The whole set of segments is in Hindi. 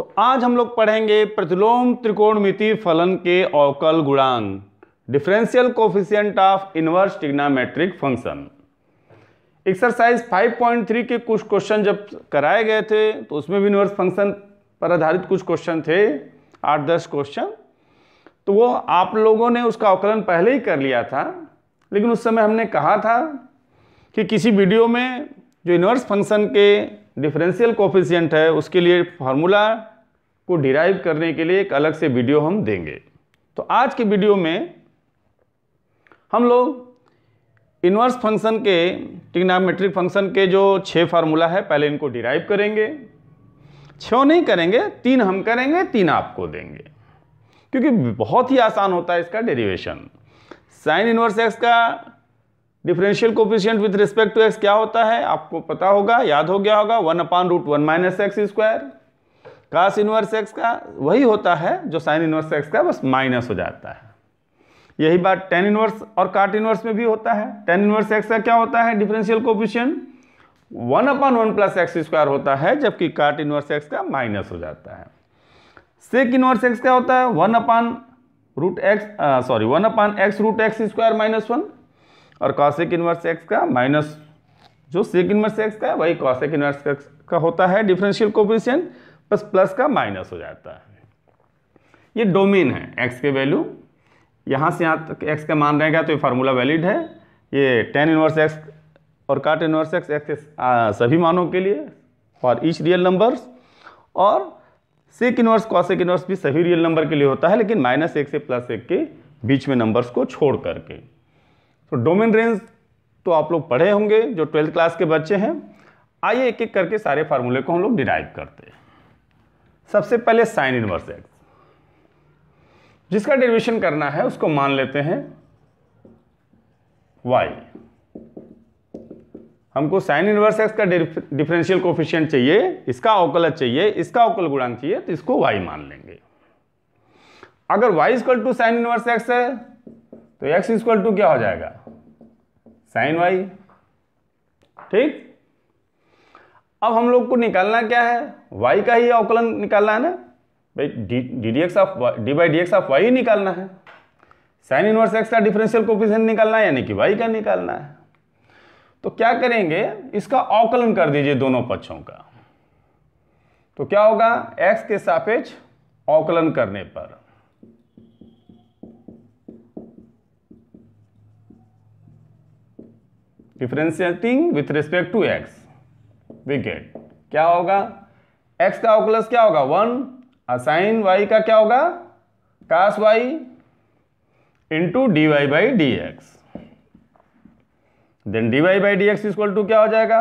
तो आज हम लोग पढ़ेंगे प्रतिलोम त्रिकोणमिति फलन के अवकल गुणांक differential coefficient of inverse trigonometric function exercise 5.3 के कुछ क्वेश्चन जब कराए गए थे तो उसमें भी इनवर्स फंक्शन पर आधारित कुछ क्वेश्चन थे आठ दस क्वेश्चन तो वो आप लोगों ने उसका अवकलन पहले ही कर लिया था लेकिन उस समय हमने कहा था कि किसी वीडियो में जो इनवर्स फंक्शन के डिफरेंशियल कोफिशियंट है उसके लिए फार्मूला को डिराइव करने के लिए एक अलग से वीडियो हम देंगे तो आज के वीडियो में हम लोग इन्वर्स फंक्शन के टिग्नामेट्रिक फंक्शन के जो छः फार्मूला है पहले इनको डिराइव करेंगे छः नहीं करेंगे तीन हम करेंगे तीन आपको देंगे क्योंकि बहुत ही आसान होता है इसका डेरिवेशन साइन इन्वर्स एक्स का differential coefficient with respect to x क्या होता है आपको पता होगा याद हो गया होगा one upon root one minus x square cos inverse x का वही होता है जो साइन इनवर्स एक्स का बस माइनस हो जाता है यही बात टेन इनवर्स और काट इनवर्स में भी होता है टेन इनवर्स एक्स का क्या होता है differential coefficient one upon one plus x square होता है जबकि काट इनवर्स एक्स का माइनस हो जाता है सेक इनवर्स एक्स क्या होता है one upon root x sorry one upon x root x square minus one और कॉसेक इनवर्स एक्स का माइनस जो सेक इनवर्स एक्स का है वही कॉसेक इनवर्स एक्स का होता है डिफरेंशियल कोपिशियन बस प्लस का माइनस हो जाता है ये डोमेन है एक्स के वैल्यू यहाँ से यहाँ तक एक्स का मान रहेगा तो ये फार्मूला वैलिड है ये टेन इनवर्स एक्स और काट इनवर्स एक्स एक्स सभी मानों के लिए फॉर ईच रियल नंबर्स और सेक इनवर्स कॉसेक इनवर्स भी सभी रियल नंबर के लिए होता है लेकिन माइनस एक से प्लस एक के बीच में नंबर्स को छोड़ करके तो डोमेन रेंज तो आप लोग पढ़े होंगे जो ट्वेल्थ क्लास के बच्चे हैं आइए एक एक करके सारे फार्मूले को हम लोग डिराइव करते हैं सबसे पहले साइन इनवर्स एक्स जिसका डेरिवेशन करना है उसको मान लेते हैं वाई हमको साइन इनवर्स एक्स का डिफरेंशियल कोफिशियंट चाहिए इसका अवकलज चाहिए इसका अवकल गुणांक चाहिए तो इसको वाई मान लेंगे अगर y equal to sine inverse x है तो एक्स इक्वल टू क्या हो जाएगा साइन वाई ठीक अब हम लोग को निकालना क्या है वाई का ही अवकलन निकालना है ना भाई d d x of d by d x of y निकालना है साइन इनवर्स एक्स का डिफरेंशियल कोपिशन निकालना है यानी कि वाई का निकालना है तो क्या करेंगे इसका अवकलन कर दीजिए दोनों पक्षों का तो क्या होगा एक्स के सापेक्ष अवकलन करने पर differentiating with respect to x we get क्या होगा एक्स का ऑकुलस क्या होगा वन असाइन वाई का क्या होगा cos y into d y by d x then d y by d x equal to क्या हो जाएगा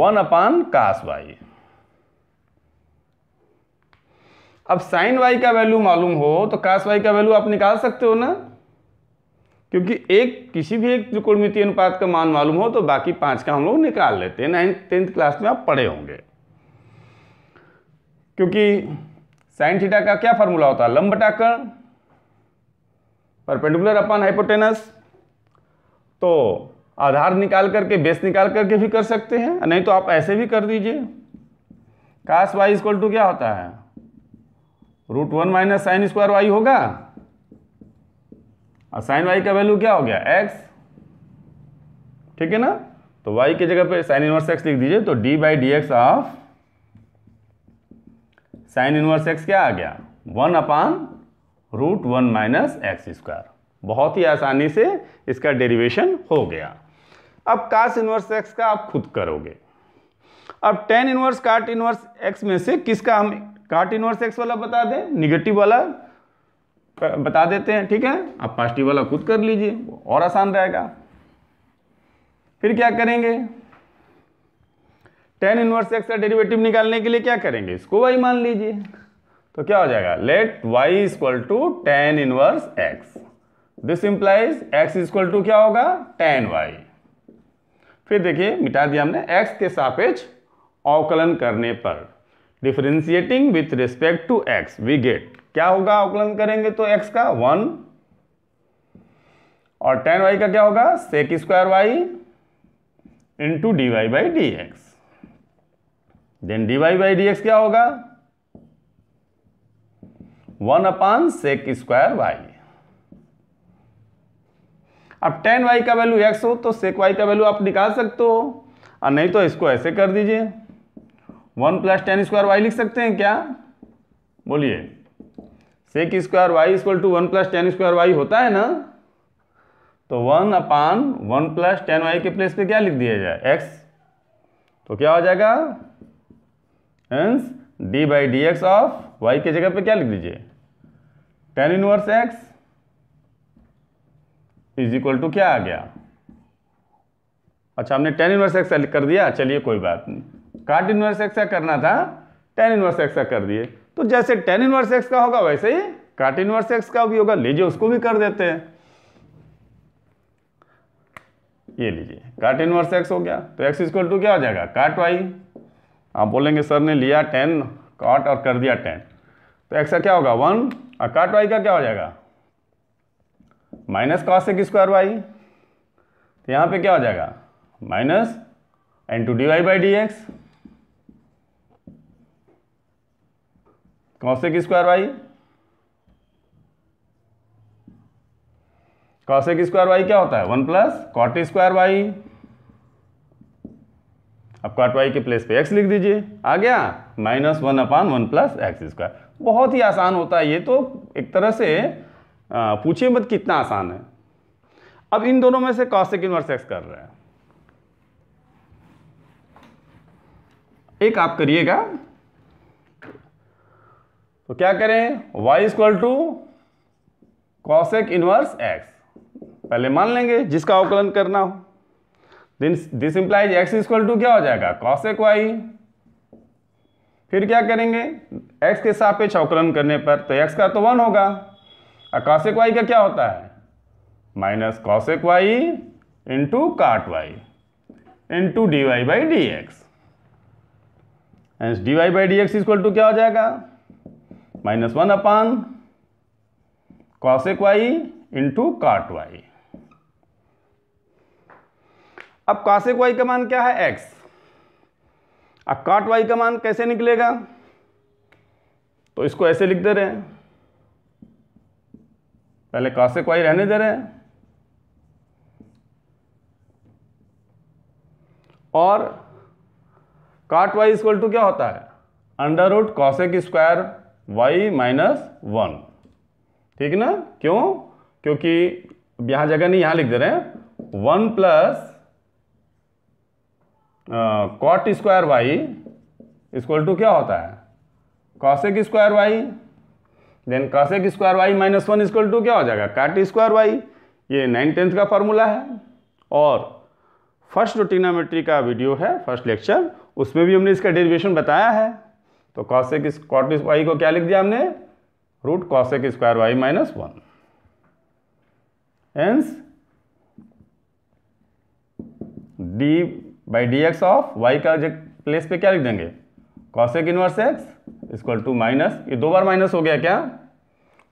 वन अपान कास वाई अब साइन वाई का वैल्यू मालूम हो तो कास वाई का वैल्यू आप निकाल सकते हो ना क्योंकि एक किसी भी एक त्रिकोणमितीय अनुपात का मान मालूम हो तो बाकी पाँच का हम लोग निकाल लेते हैं नाइन्थ टेंथ क्लास में आप पढ़े होंगे क्योंकि साइन थीटा का क्या फार्मूला होता है लंब बटाकर परपेंडिकुलर अपन हाइपोटेनस तो आधार निकाल करके बेस निकाल करके भी कर सकते हैं नहीं तो आप ऐसे भी कर दीजिए कास वाई इक्वल टू क्या होता है root one minus sine square y होगा और साइन वाई का वैल्यू क्या हो गया एक्स ठीक है ना तो वाई की जगह पे साइन इनवर्स एक्स लिख दीजिए तो d by d x of sine inverse x क्या आ गया one upon root one minus x square बहुत ही आसानी से इसका डेरिवेशन हो गया अब कास इनवर्स एक्स का आप खुद करोगे अब tan inverse cot inverse x में से किसका हम काट इनवर्स एक्स वाला बता दें निगेटिव वाला बता देते हैं ठीक है आप पॉजिटिव वाला खुद कर लीजिए और आसान रहेगा फिर क्या करेंगे टेन इनवर्स एक्स का डेरिवेटिव निकालने के लिए क्या करेंगे इसको वाई मान लीजिए तो क्या हो जाएगा let y equal to tan inverse x this implies x equal to क्या होगा टेन वाई फिर देखिए मिटा दिया हमने एक्स के सापेक्ष अवकलन करने पर differentiating with respect to x we get क्या होगा अवकलन करेंगे तो एक्स का वन और टेन वाई का क्या होगा sec square y into d y by d x then d y by d x क्या होगा one upon sec square y अब टेन वाई का वैल्यू एक्स हो तो सेक वाई का वैल्यू आप निकाल सकते हो और नहीं तो इसको ऐसे कर दीजिए one plus tan square y लिख सकते हैं क्या बोलिए sec square y equal to one plus tan square y होता है ना तो one upon one plus tan y के प्लेस पे क्या लिख दिया जाए एक्स तो क्या हो जाएगा hence d by d x of y के जगह पे क्या लिख दीजिए tan inverse x is equal to क्या आ गया अच्छा हमने टेन इनवर्स एक्स कर दिया चलिए कोई बात नहीं काट इनवर्स एक्स करना था टेन इनवर्स एक्स कर दिए तो जैसे टेन इनवर्स एक्स का होगा वैसे ही काट इनवर्स एक्स का भी होगा लीजिए उसको भी कर देते हैं ये लीजिए काट इनवर्स एक्स हो गया तो एक्स इक्वल टू क्या हो जाएगा काट वाई आप बोलेंगे सर ने लिया टेन काट और कर दिया टेन तो एक्स का क्या होगा वन और काट वाई का क्या हो जाएगा minus cosec square y तो यहाँ पे क्या हो जाएगा minus into d y by d x cosec square y cosec square y क्या होता है one plus cot square y अब कॉट वाई के प्लेस पे एक्स लिख दीजिए आ गया minus one upon one plus x square बहुत ही आसान होता है ये तो एक तरह से पूछिए मत कितना आसान है अब इन दोनों में से कॉशिक इनवर्स एक्स कर रहे हैं एक आप करिएगा तो क्या करें y equal to cosec inverse x पहले मान लेंगे जिसका अवकलन करना हो this implies x equal to क्या हो जाएगा कॉसेक वाई फिर क्या करेंगे एक्स के सापेक्ष अवकलन करने पर तो एक्स का तो वन होगा और कॉसेक वाई का क्या होता है minus cosec y into cot y into d y by d x d y by d x equal to क्या हो जाएगा minus one upon cosec y into cot y अब कॉसेक वाई का मान क्या है एक्स अब काट वाई का मान कैसे निकलेगा तो इसको ऐसे लिख दे रहे हैं पहले कॉसेक वाई रहने दे रहे हैं और काट वाई इक्वल टू क्या होता है under root cosec square y minus one ठीक है ना क्यों क्योंकि यहाँ जगह नहीं यहाँ लिख दे रहे हैं one plus cot square y equal to क्या होता है cosec square y then cosec square y minus one equal to क्या हो जाएगा काट स्क्वायर वाई ये नाइन टेंथ का फॉर्मूला है और फर्स्ट टिनामेट्री का वीडियो है फर्स्ट लेक्चर उसमें भी हमने इसका डेरिवेशन बताया है तो कॉशेक स्क्वाट वाई को क्या लिख दिया हमने root cosec square y minus one hence d by d x of y का प्लेस पे क्या लिख देंगे cosec inverse x equal to minus ये दो बार माइनस हो गया क्या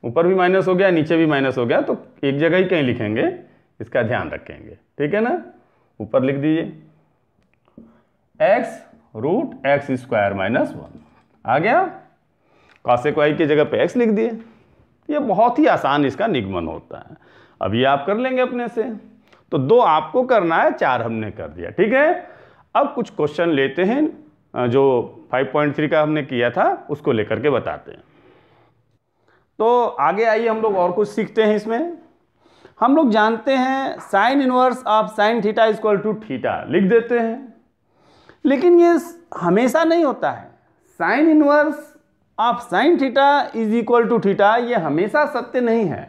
ऊपर भी माइनस हो गया नीचे भी माइनस हो गया तो एक जगह ही कहीं लिखेंगे इसका ध्यान रखेंगे ठीक है ना ऊपर लिख दीजिए x root x square minus one आ गया को आई की जगह पे एक्स लिख दिए ये बहुत ही आसान इसका निगमन होता है अब ये आप कर लेंगे अपने से तो दो आपको करना है चार हमने कर दिया ठीक है अब कुछ क्वेश्चन लेते हैं जो 5.3 का हमने किया था उसको लेकर के बताते हैं तो आगे आइए हम लोग और कुछ सीखते हैं इसमें हम लोग जानते हैं sine inverse of sine theta is to theta लिख देते हैं लेकिन ये हमेशा नहीं होता है sine inverse of sine theta is equal to theta ये हमेशा सत्य नहीं है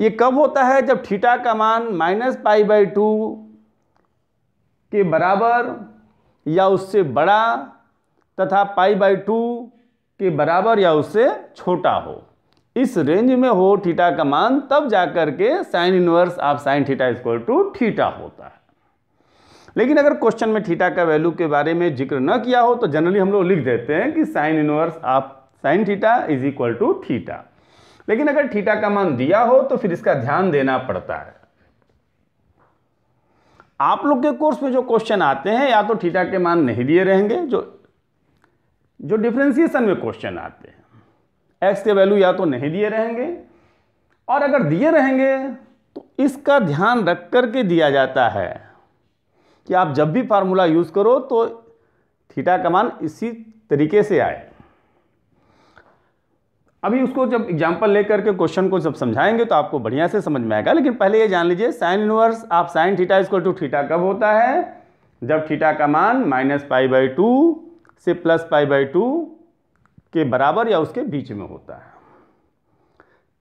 ये कब होता है जब थीटा का मान माइनस पाई बाई टू के बराबर या उससे बड़ा तथा पाई बाई टू के बराबर या उससे छोटा हो इस रेंज में हो थीटा का मान तब जाकर के sine inverse of sine theta equal to theta होता है लेकिन अगर क्वेश्चन में थीटा का वैल्यू के बारे में जिक्र न किया हो तो जनरली हम लोग लिख देते हैं कि sine inverse of sine theta is equal to theta लेकिन अगर थीटा का मान दिया हो तो फिर इसका ध्यान देना पड़ता है आप लोग के कोर्स में जो क्वेश्चन आते हैं या तो थीटा के मान नहीं दिए रहेंगे जो जो डिफ्रेंसिएशन में क्वेश्चन आते हैं एक्स के वैल्यू या तो नहीं दिए रहेंगे और अगर दिए रहेंगे तो इसका ध्यान रख करके दिया जाता है कि आप जब भी फार्मूला यूज़ करो तो थीटा का मान इसी तरीके से आए अभी उसको जब एग्जाम्पल लेकर के क्वेश्चन को जब समझाएंगे तो आपको बढ़िया से समझ में आएगा लेकिन पहले ये जान लीजिए sine inverse of sine theta is equal to theta कब होता है जब थीटा का मान माइनस पाई बाई टू से प्लस पाई बाई टू के बराबर या उसके बीच में होता है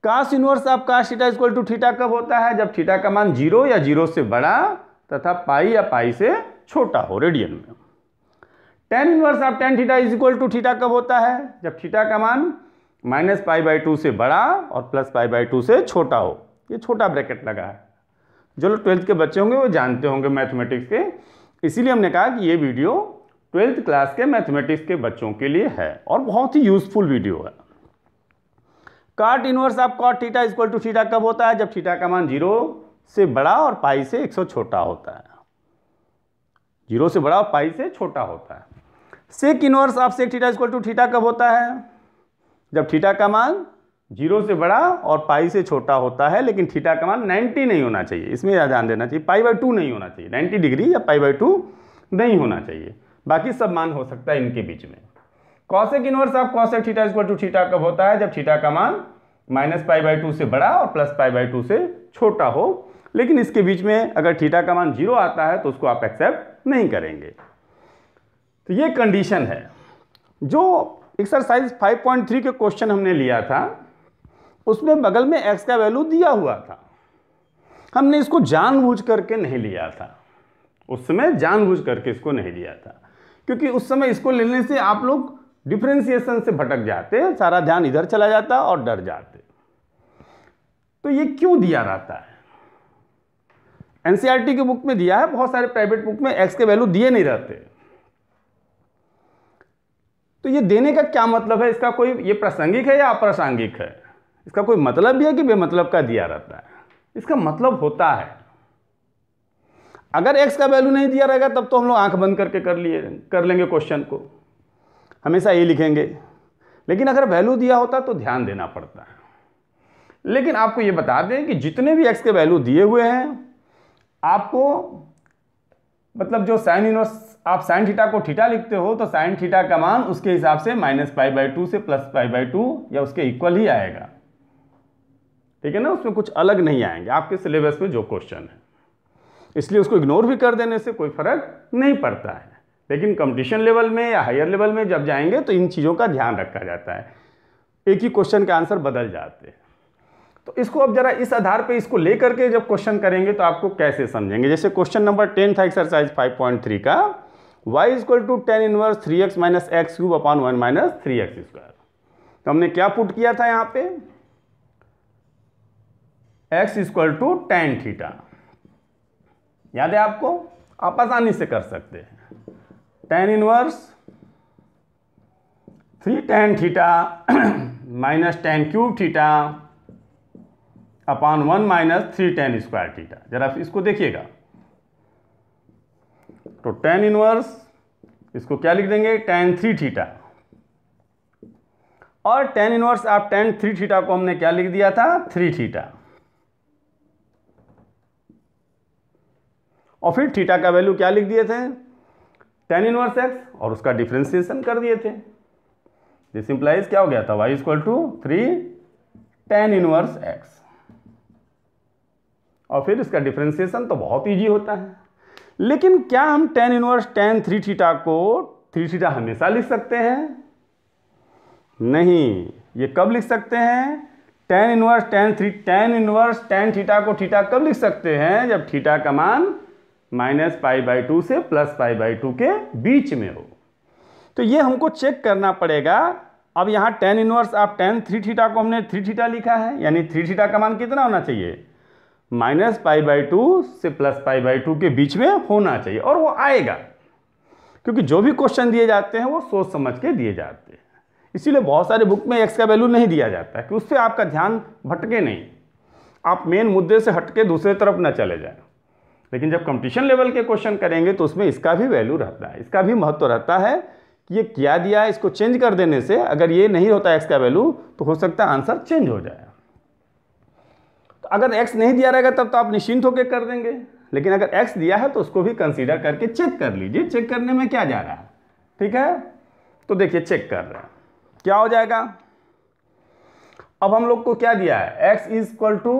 cos inverse of cos theta is equal to theta कब होता है जब थीटा का मान जीरो या जीरो से बड़ा तथा पाई या पाई से छोटा हो रेडियन में tan inverse of tan theta is equal to theta कब होता है जब थीटा का मान माइनस पाई बाई टू से बड़ा और प्लस पाई बाई टू से छोटा हो ये छोटा ब्रैकेट लगा है जो लोग ट्वेल्थ के बच्चे होंगे वो जानते होंगे मैथमेटिक्स के इसीलिए हमने कहा कि ये वीडियो ट्वेल्थ क्लास के मैथमेटिक्स के बच्चों के लिए है और बहुत ही यूजफुल वीडियो है cart inverse of cot theta equal to theta कब होता है जब थीटा का मान जीरो से बड़ा और पाई से 100 छोटा होता है जीरो से बड़ा और पाई से छोटा होता है sec inverse of sec theta equal to theta कब होता है जब थीटा का मान जीरो से बड़ा और पाई से छोटा होता है लेकिन थीटा का मान 90 नहीं होना चाहिए इसमें यह ध्यान देना चाहिए पाई बाई टू नहीं होना चाहिए 90 डिग्री या पाई बाई टू नहीं होना चाहिए बाकी सब मान हो सकता है इनके बीच में cosec inverse of cosec theta equal to theta कब होता है जब थीटा का मान माइनस पाई बाई टू से बड़ा और प्लस पाई बाई टू से छोटा हो लेकिन इसके बीच में अगर थीटा का मान जीरो आता है तो उसको आप एक्सेप्ट नहीं करेंगे तो ये कंडीशन है जो एक्सरसाइज 5.3 के क्वेश्चन हमने लिया था उसमें बगल में एक्स का वैल्यू दिया हुआ था हमने इसको जानबूझ करके नहीं लिया था उस समय जानबूझ करके इसको नहीं लिया था क्योंकि उस समय इसको लेने से आप लोग डिफ्रेंसिएशन से भटक जाते सारा ध्यान इधर चला जाता और डर जाते तो ये क्यों दिया रहता है एन की बुक में दिया है बहुत सारे प्राइवेट बुक में एक्स के वैल्यू दिए नहीं रहते तो ये देने का क्या मतलब है इसका कोई ये प्रासंगिक है या अप्रासंगिक है इसका कोई मतलब भी है कि बेमतलब का दिया रहता है इसका मतलब होता है अगर एक्स का वैल्यू नहीं दिया रहेगा तब तो हम लोग आंख बंद करके कर लिए कर लेंगे क्वेश्चन को हमेशा ये लिखेंगे लेकिन अगर वैल्यू दिया होता तो ध्यान देना पड़ता है लेकिन आपको ये बता दें कि जितने भी एक्स के वैल्यू दिए हुए हैं आपको मतलब जो sine inverse of sine theta को थीटा लिखते हो तो साइन थीटा का मान उसके हिसाब से माइनस पाई बाई टू से प्लस पाई बाई टू या उसके इक्वल ही आएगा ठीक है ना उसमें कुछ अलग नहीं आएंगे आपके सिलेबस में जो क्वेश्चन है इसलिए उसको इग्नोर भी कर देने से कोई फर्क नहीं पड़ता है लेकिन कंपटीशन लेवल में या हायर लेवल में जब जाएंगे तो इन चीज़ों का ध्यान रखा जाता है एक ही क्वेश्चन के आंसर बदल जाते हैं तो इसको अब जरा इस आधार पे इसको लेकर के जब क्वेश्चन करेंगे तो आपको कैसे समझेंगे जैसे क्वेश्चन नंबर टेन था एक्सरसाइज फाइव पॉइंट थ्री का y equal to tan inverse three x minus x cube upon one minus three x square तो हमने क्या पुट किया था यहाँ पे x equal to tan theta याद है आपको आप आसानी से कर सकते हैं tan inverse three tan theta minus tan cube theta upon one minus three tan square theta जरा इसको देखिएगा तो टेन इनवर्स इसको क्या लिख देंगे टेन थ्री थीटा और tan inverse of tan three theta को हमने क्या लिख दिया था थ्री थीटा और फिर थीटा का वैल्यू क्या लिख दिए थे टेन इनवर्स एक्स और उसका डिफ्रेंसिएशन कर दिए थे दिस इंप्लाइज क्या हो गया था y equal to three tan inverse x और फिर इसका डिफ्रेंसिएशन तो बहुत ईजी होता है लेकिन क्या हम tan inverse tan three theta को थ्री थीटा हमेशा लिख सकते हैं नहीं ये कब लिख सकते हैं tan inverse tan three tan inverse tan theta को थीटा कब लिख सकते हैं जब थीटा का मान माइनस पाई बाई टू से प्लस पाई बाई टू के बीच में हो तो ये हमको चेक करना पड़ेगा अब यहाँ tan inverse of tan three theta को हमने थ्री थीटा लिखा है यानी थ्री थीटा का मान कितना होना चाहिए माइनस पाई बाई टू से प्लस पाई बाई टू के बीच में होना चाहिए और वो आएगा क्योंकि जो भी क्वेश्चन दिए जाते हैं वो सोच समझ के दिए जाते हैं इसीलिए बहुत सारे बुक में एक्स का वैल्यू नहीं दिया जाता है कि उससे आपका ध्यान भटके नहीं आप मेन मुद्दे से हटके दूसरे तरफ ना चले जाए लेकिन जब कंपटीशन लेवल के क्वेश्चन करेंगे तो उसमें इसका भी वैल्यू रहता है इसका भी महत्व रहता है कि ये क्या दिया है इसको चेंज कर देने से अगर ये नहीं होता एक्स का वैल्यू तो हो सकता है आंसर चेंज हो जाएगा तो अगर एक्स नहीं दिया रहेगा तब तो आप निश्चिंत होकर कर देंगे लेकिन अगर एक्स दिया है तो उसको भी कंसीडर करके चेक कर लीजिए चेक करने में क्या जा रहा है ठीक है तो देखिए चेक कर रहे हैं क्या हो जाएगा अब हम लोग को क्या दिया है x is equal to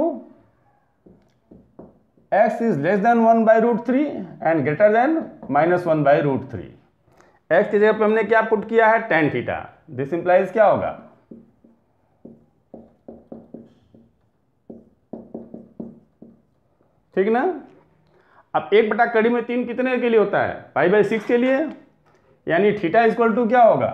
x is less than one by root three and greater than minus one by root three x की जगह पर हमने क्या पुट किया है टेन थीटा दिस इंप्लाइज क्या होगा ठीक ना अब एक बटा कड़ी में तीन कितने के लिए होता है पाई बाई सिक्स के लिए यानी थीटा इक्वल टू क्या होगा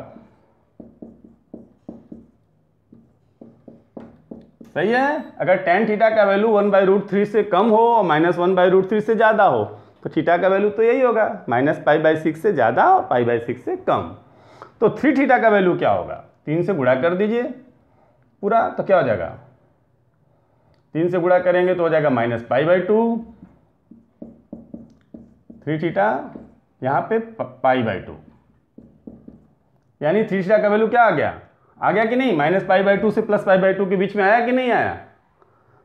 सही है अगर टेन थीटा का value one by root three से कम हो और minus one by root three से ज़्यादा हो तो थीटा का वैल्यू तो यही होगा माइनस पाई बाई सिक्स से ज़्यादा और पाई बाई सिक्स से कम तो थ्री थीटा का वैल्यू क्या होगा तीन से गुणा कर दीजिए पूरा तो क्या हो जाएगा तीन से गुणा करेंगे तो हो जाएगा minus pi by two three theta यहाँ पे पाई बाई टू यानी थ्री थीटा का वैल्यू क्या आ गया आ गया कि नहीं माइनस पाई बाई टू से प्लस पाई बाई टू के बीच में आया कि नहीं आया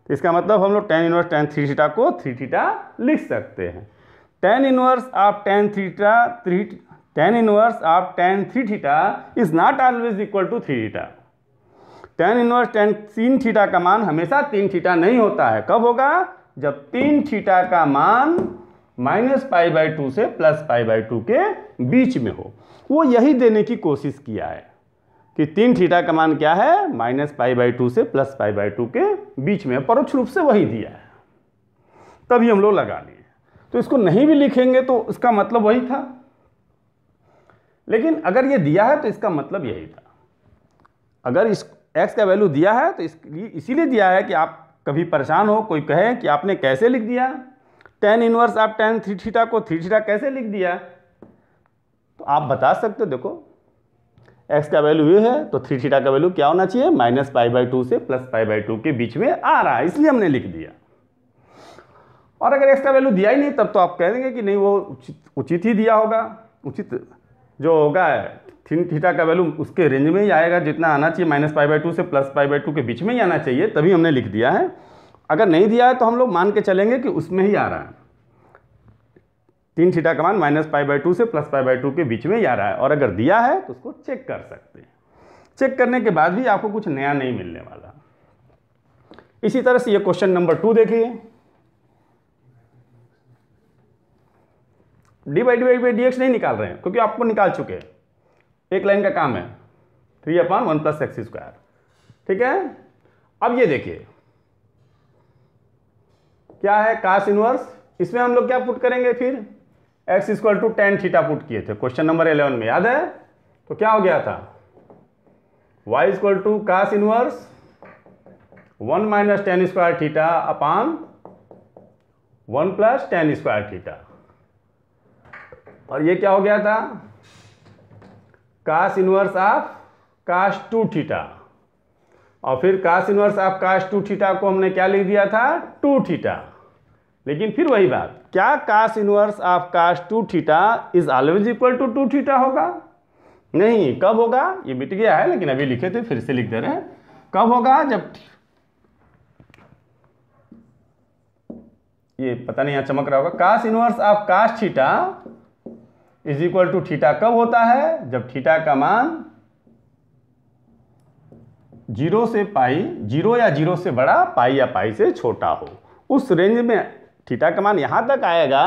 तो इसका मतलब हम लोग tan inverse tan three theta को थ्री थीटा लिख सकते हैं tan inverse of tan theta three tan inverse of tan three theta is not always equal to three theta tan inverse tan तीन थीटा का मान हमेशा तीन थीटा नहीं होता है कब होगा जब तीन थीटा का मान माइनस पाई बाई टू से प्लस पाई बाई टू के बीच में हो वो यही देने की कोशिश किया है कि तीन थीटा का मान क्या है माइनस पाई बाई टू से प्लस पाई बाई टू के बीच में परोक्ष रूप से वही दिया है तभी हम लोग लगा लिए तो इसको नहीं भी लिखेंगे तो इसका मतलब वही था लेकिन अगर ये दिया है तो इसका मतलब यही था अगर इस एक्स का वैल्यू दिया है तो इसलिए इसीलिए दिया है कि आप कभी परेशान हो कोई कहे कि आपने कैसे लिख दिया tan inverse of tan three theta को थ्री थीटा कैसे लिख दिया तो आप बता सकते हो देखो एक्स का वैल्यू ये है तो थ्री थीटा का वैल्यू क्या होना चाहिए माइनस फाइव बाई टू से प्लस फाइव बाई टू के बीच में आ रहा है इसलिए हमने लिख दिया और अगर एक्स का वैल्यू दिया ही नहीं तब तो आप कह देंगे कि नहीं वो उचित उचित ही दिया होगा उचित जो होगा थिन थीटा का वैल्यू उसके रेंज में ही आएगा जितना आना चाहिए माइनस पाई बाई टू से प्लस पाई बाई टू के बीच में ही आना चाहिए तभी हमने लिख दिया है अगर नहीं दिया है तो हम लोग मान के चलेंगे कि उसमें ही आ रहा है तीन थीटा का मान माइनस पाई बाई टू से प्लस पाई बाई टू के बीच में ही आ रहा है और अगर दिया है तो उसको चेक कर सकते हैं चेक करने के बाद भी आपको कुछ नया नहीं मिलने वाला इसी तरह से ये क्वेश्चन नंबर टू देखिए d by d by d x नहीं निकाल रहे हैं क्योंकि आपको निकाल चुके हैं एक लाइन का काम है three upon one plus x square ठीक है अब ये देखिए क्या है कास इनवर्स इसमें हम लोग क्या पुट करेंगे फिर x equal to tan theta put किए थे क्वेश्चन नंबर इलेवन में याद है तो क्या हो गया था y equal to cos inverse one minus tan square theta upon one plus tan square theta और ये क्या हो गया था cos inverse of cos two theta और फिर cos inverse of cos two theta को हमने क्या लिख दिया था टू थीटा लेकिन फिर वही बात क्या cos inverse of cos two theta is always equal to two theta होगा नहीं कब होगा ये मिट गया है लेकिन अभी लिखे थे फिर से लिख दे रहे हैं कब होगा जब ये पता नहीं यहां चमक रहा होगा cos inverse of cos theta is equal to theta कब होता है जब थीटा का मान जीरो से पाई जीरो या जीरो से बड़ा पाई या पाई से छोटा हो उस रेंज में थीटा का मान यहाँ तक आएगा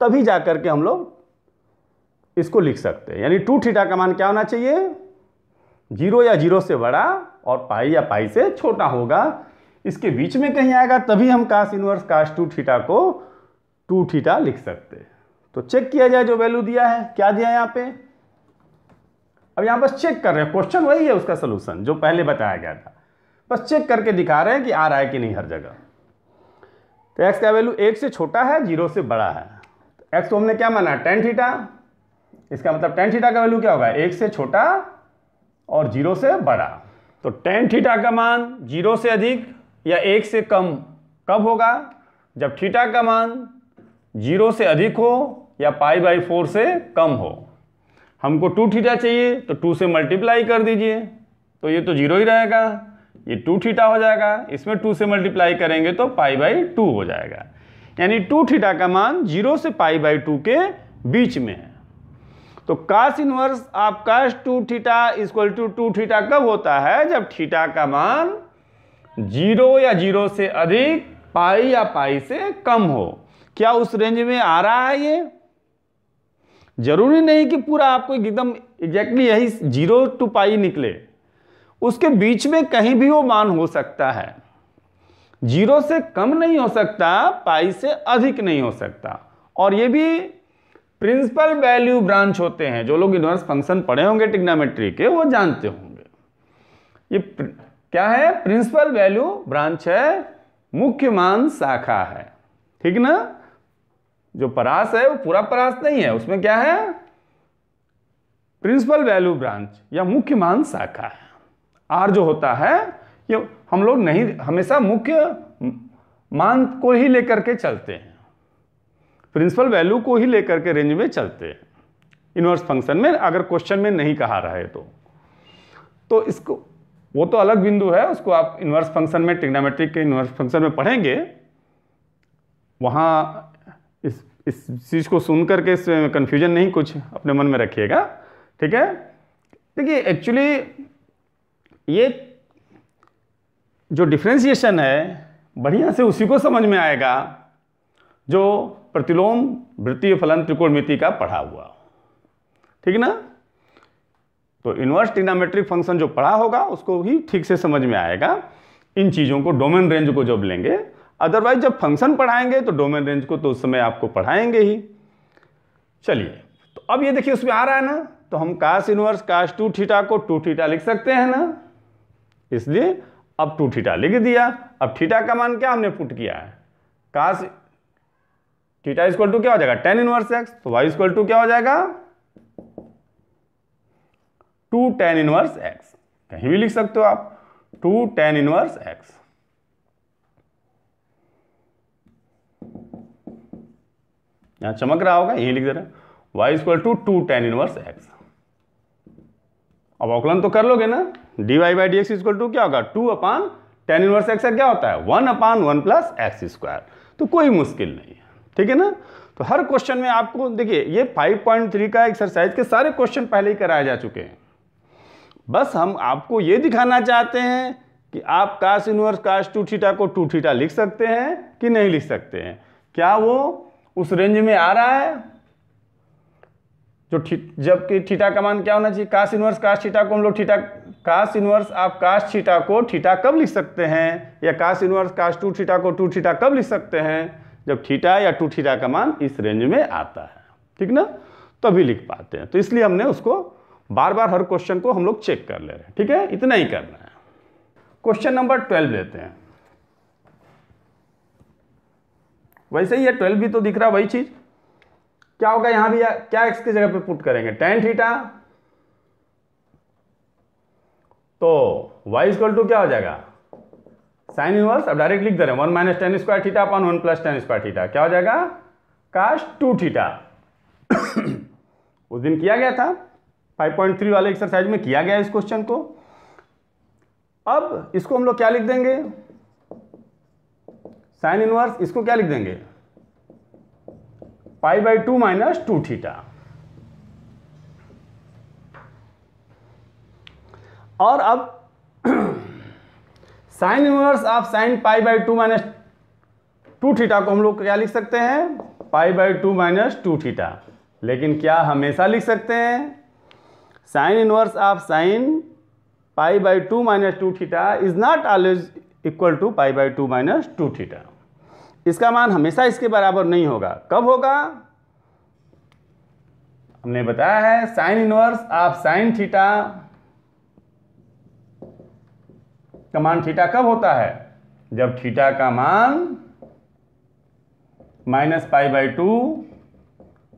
तभी जा के हम लोग इसको लिख सकते हैं यानी टू थीटा का मान क्या होना चाहिए जीरो या जीरो से बड़ा और पाई या पाई से छोटा होगा इसके बीच में कहीं आएगा तभी हम cos inverse cos two theta को टू थीटा लिख सकते हैं तो चेक किया जाए जो वैल्यू दिया है क्या दिया है यहाँ पे अब यहाँ बस चेक कर रहे हैं क्वेश्चन वही है उसका सोल्यूशन जो पहले बताया गया था बस चेक करके दिखा रहे हैं कि आ रहा है कि नहीं हर जगह तो एक्स का वैल्यू एक से छोटा है जीरो से बड़ा है तो एक्स को हमने क्या माना टेन थीटा इसका मतलब टेन थीटा का वैल्यू क्या होगा एक से छोटा और जीरो से बड़ा तो टेन थीटा का मान जीरो से अधिक या एक से कम कब होगा जब थीटा का मान जीरो से अधिक हो या पाई बाई फोर से कम हो हमको टू थीटा चाहिए तो टू से मल्टीप्लाई कर दीजिए तो ये तो जीरो ही रहेगा ये टू थीटा हो जाएगा इसमें टू से मल्टीप्लाई करेंगे तो पाई बाई टू हो जाएगा यानी टू थीटा का मान जीरो से पाई बाई टू के बीच में है तो कास inverse of of cos two theta equal to two theta कब होता है जब थीटा का मान जीरो या जीरो से अधिक पाई या पाई से कम हो क्या उस रेंज में आ रहा है ये जरूरी नहीं कि पूरा आपको एकदम एग्जैक्टली यही जीरो टू पाई निकले उसके बीच में कहीं भी वो मान हो सकता है जीरो से कम नहीं हो सकता पाई से अधिक नहीं हो सकता और ये भी प्रिंसिपल वैल्यू ब्रांच होते हैं जो लोग इनवर्स फंक्शन पढ़े होंगे टिग्नामेट्री के वो जानते होंगे ये क्या है प्रिंसिपल वैल्यू ब्रांच है मुख्य मान शाखा है ठीक ना जो परास है वो पूरा परास नहीं है उसमें क्या है प्रिंसिपल वैल्यू ब्रांच या मुख्य मान शाखा है आर जो होता है ये हम लोग नहीं हमेशा मुख्य मान को ही लेकर के चलते हैं प्रिंसिपल वैल्यू को ही लेकर के रेंज में चलते हैं इनवर्स फंक्शन में अगर क्वेश्चन में नहीं कहा रहे तो तो इसको वो तो अलग बिंदु है उसको आप इनवर्स फंक्शन में टिग्नामेट्रिक के इनवर्स फंक्शन में पढ़ेंगे वहाँ इस इस चीज़ को सुन करके इस कन्फ्यूजन नहीं कुछ अपने मन में रखिएगा ठीक है देखिए एक्चुअली ये जो डिफ्रेंसिएशन है बढ़िया से उसी को समझ में आएगा जो प्रतिलोम वृत्तीय फलन त्रिकोणमिति का पढ़ा हुआ ठीक ना तो इन्वर्स ट्रिग्नोमेट्रिक फंक्शन जो पढ़ा होगा उसको भी ठीक से समझ में आएगा इन चीज़ों को डोमेन रेंज को जब लेंगे अदरवाइज जब फंक्शन पढ़ाएंगे तो डोमेन रेंज को तो उस समय आपको पढ़ाएंगे ही चलिए तो अब ये देखिए उसमें आ रहा है ना तो हम cos inverse cos two theta को टू थीटा लिख सकते हैं ना इसलिए अब टू थीटा लिख दिया अब थीटा का मान क्या हमने पुट किया है काश थीटा इज्कवल टू क्या हो जाएगा टेन इनवर्स एक्स तो वाई इज्कवल टू क्या हो जाएगा टू टेन इनवर्स एक्स कहीं भी लिख सकते हो आप टू टेन इनवर्स एक्स यहाँ चमक रहा होगा यही लिख दे रहा है y equal to two tan inverse x अब अवकलन तो कर लोगे ना d y by d x equal to क्या होगा two upon tan inverse x क्या होता है one upon one plus x square तो कोई मुश्किल नहीं है ठीक है ना तो हर क्वेश्चन में आपको देखिए ये 5.3 का एक्सरसाइज के सारे क्वेश्चन पहले ही कराए जा चुके हैं बस हम आपको ये दिखाना चाहते हैं कि आप cos inverse cos two theta को टू थीटा लिख सकते हैं कि नहीं लिख सकते हैं क्या वो उस रेंज में आ रहा है जो थी, जबकि थीटा का मान क्या होना चाहिए काश इनवर्स काश थीटा को हम लोग थीटा काश इनवर्स आप काश थीटा को थीटा कब लिख सकते हैं या cos inverse cos two theta को टू थीटा कब लिख सकते हैं जब थीटा या टू थीटा का मान इस रेंज में आता है ठीक ना तभी लिख पाते हैं तो इसलिए हमने उसको बार बार हर क्वेश्चन को हम लोग चेक कर ले रहे हैं ठीक है इतना ही करना है क्वेश्चन नंबर ट्वेल्व लेते हैं वैसे ही है ट्वेल्व भी तो दिख रहा वही चीज़ क्या होगा यहां भी क्या एक्स की जगह पे पुट करेंगे टेन थीटा तो वाई इक्वल टू क्या हो जाएगा साइन इनवर्स अब डायरेक्ट लिख दे रहे हैं one minus tan square theta upon one plus tan square theta क्या हो जाएगा काश टू थीटा उस दिन किया गया था 5.3 वाले एक्सरसाइज में किया गया इस क्वेश्चन को अब इसको हम लोग क्या लिख देंगे साइन इनवर्स इसको क्या लिख देंगे pi by two minus two theta और अब sine inverse of sine pi by two minus two theta को हम लोग क्या लिख सकते हैं pi by two minus two theta लेकिन क्या हमेशा लिख सकते हैं sine inverse of sine pi by two minus two theta is not always equal to pi by two minus two theta इसका मान हमेशा इसके बराबर नहीं होगा कब होगा हमने बताया है sine inverse of sine theta का मान थीटा कब होता है जब थीटा का मान माइनस पाई बाई टू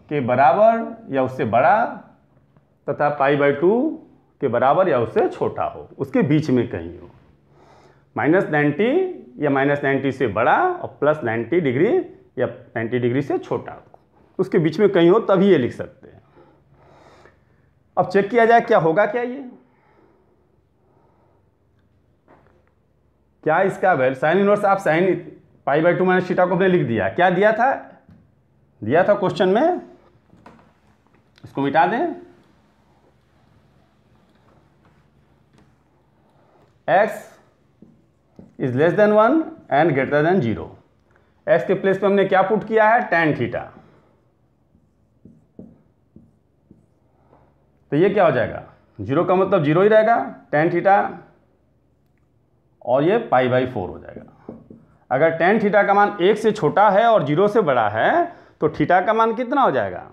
के बराबर या उससे बड़ा तथा पाई बाई टू के बराबर या उससे छोटा हो उसके बीच में कहीं हो माइनस नाइन्टी या माइनस नाइन्टी से बड़ा और प्लस नाइन्टी डिग्री या नाइन्टी डिग्री से छोटा उसके बीच में कहीं हो तभी ये लिख सकते हैं अब चेक किया जाए क्या होगा क्या ये क्या इसका value sine inverse of sine pi by two minus theta को हमने लिख दिया क्या दिया था दिया था क्वेश्चन में इसको मिटा दें x is less than one and greater than zero x के प्लेस पे हमने क्या पुट किया है टेन थीटा तो ये क्या हो जाएगा जीरो का मतलब जीरो ही रहेगा टेन थीटा और ये पाई बाई फोर हो जाएगा अगर टेन थीटा का मान एक से छोटा है और जीरो से बड़ा है तो थीटा का मान कितना हो जाएगा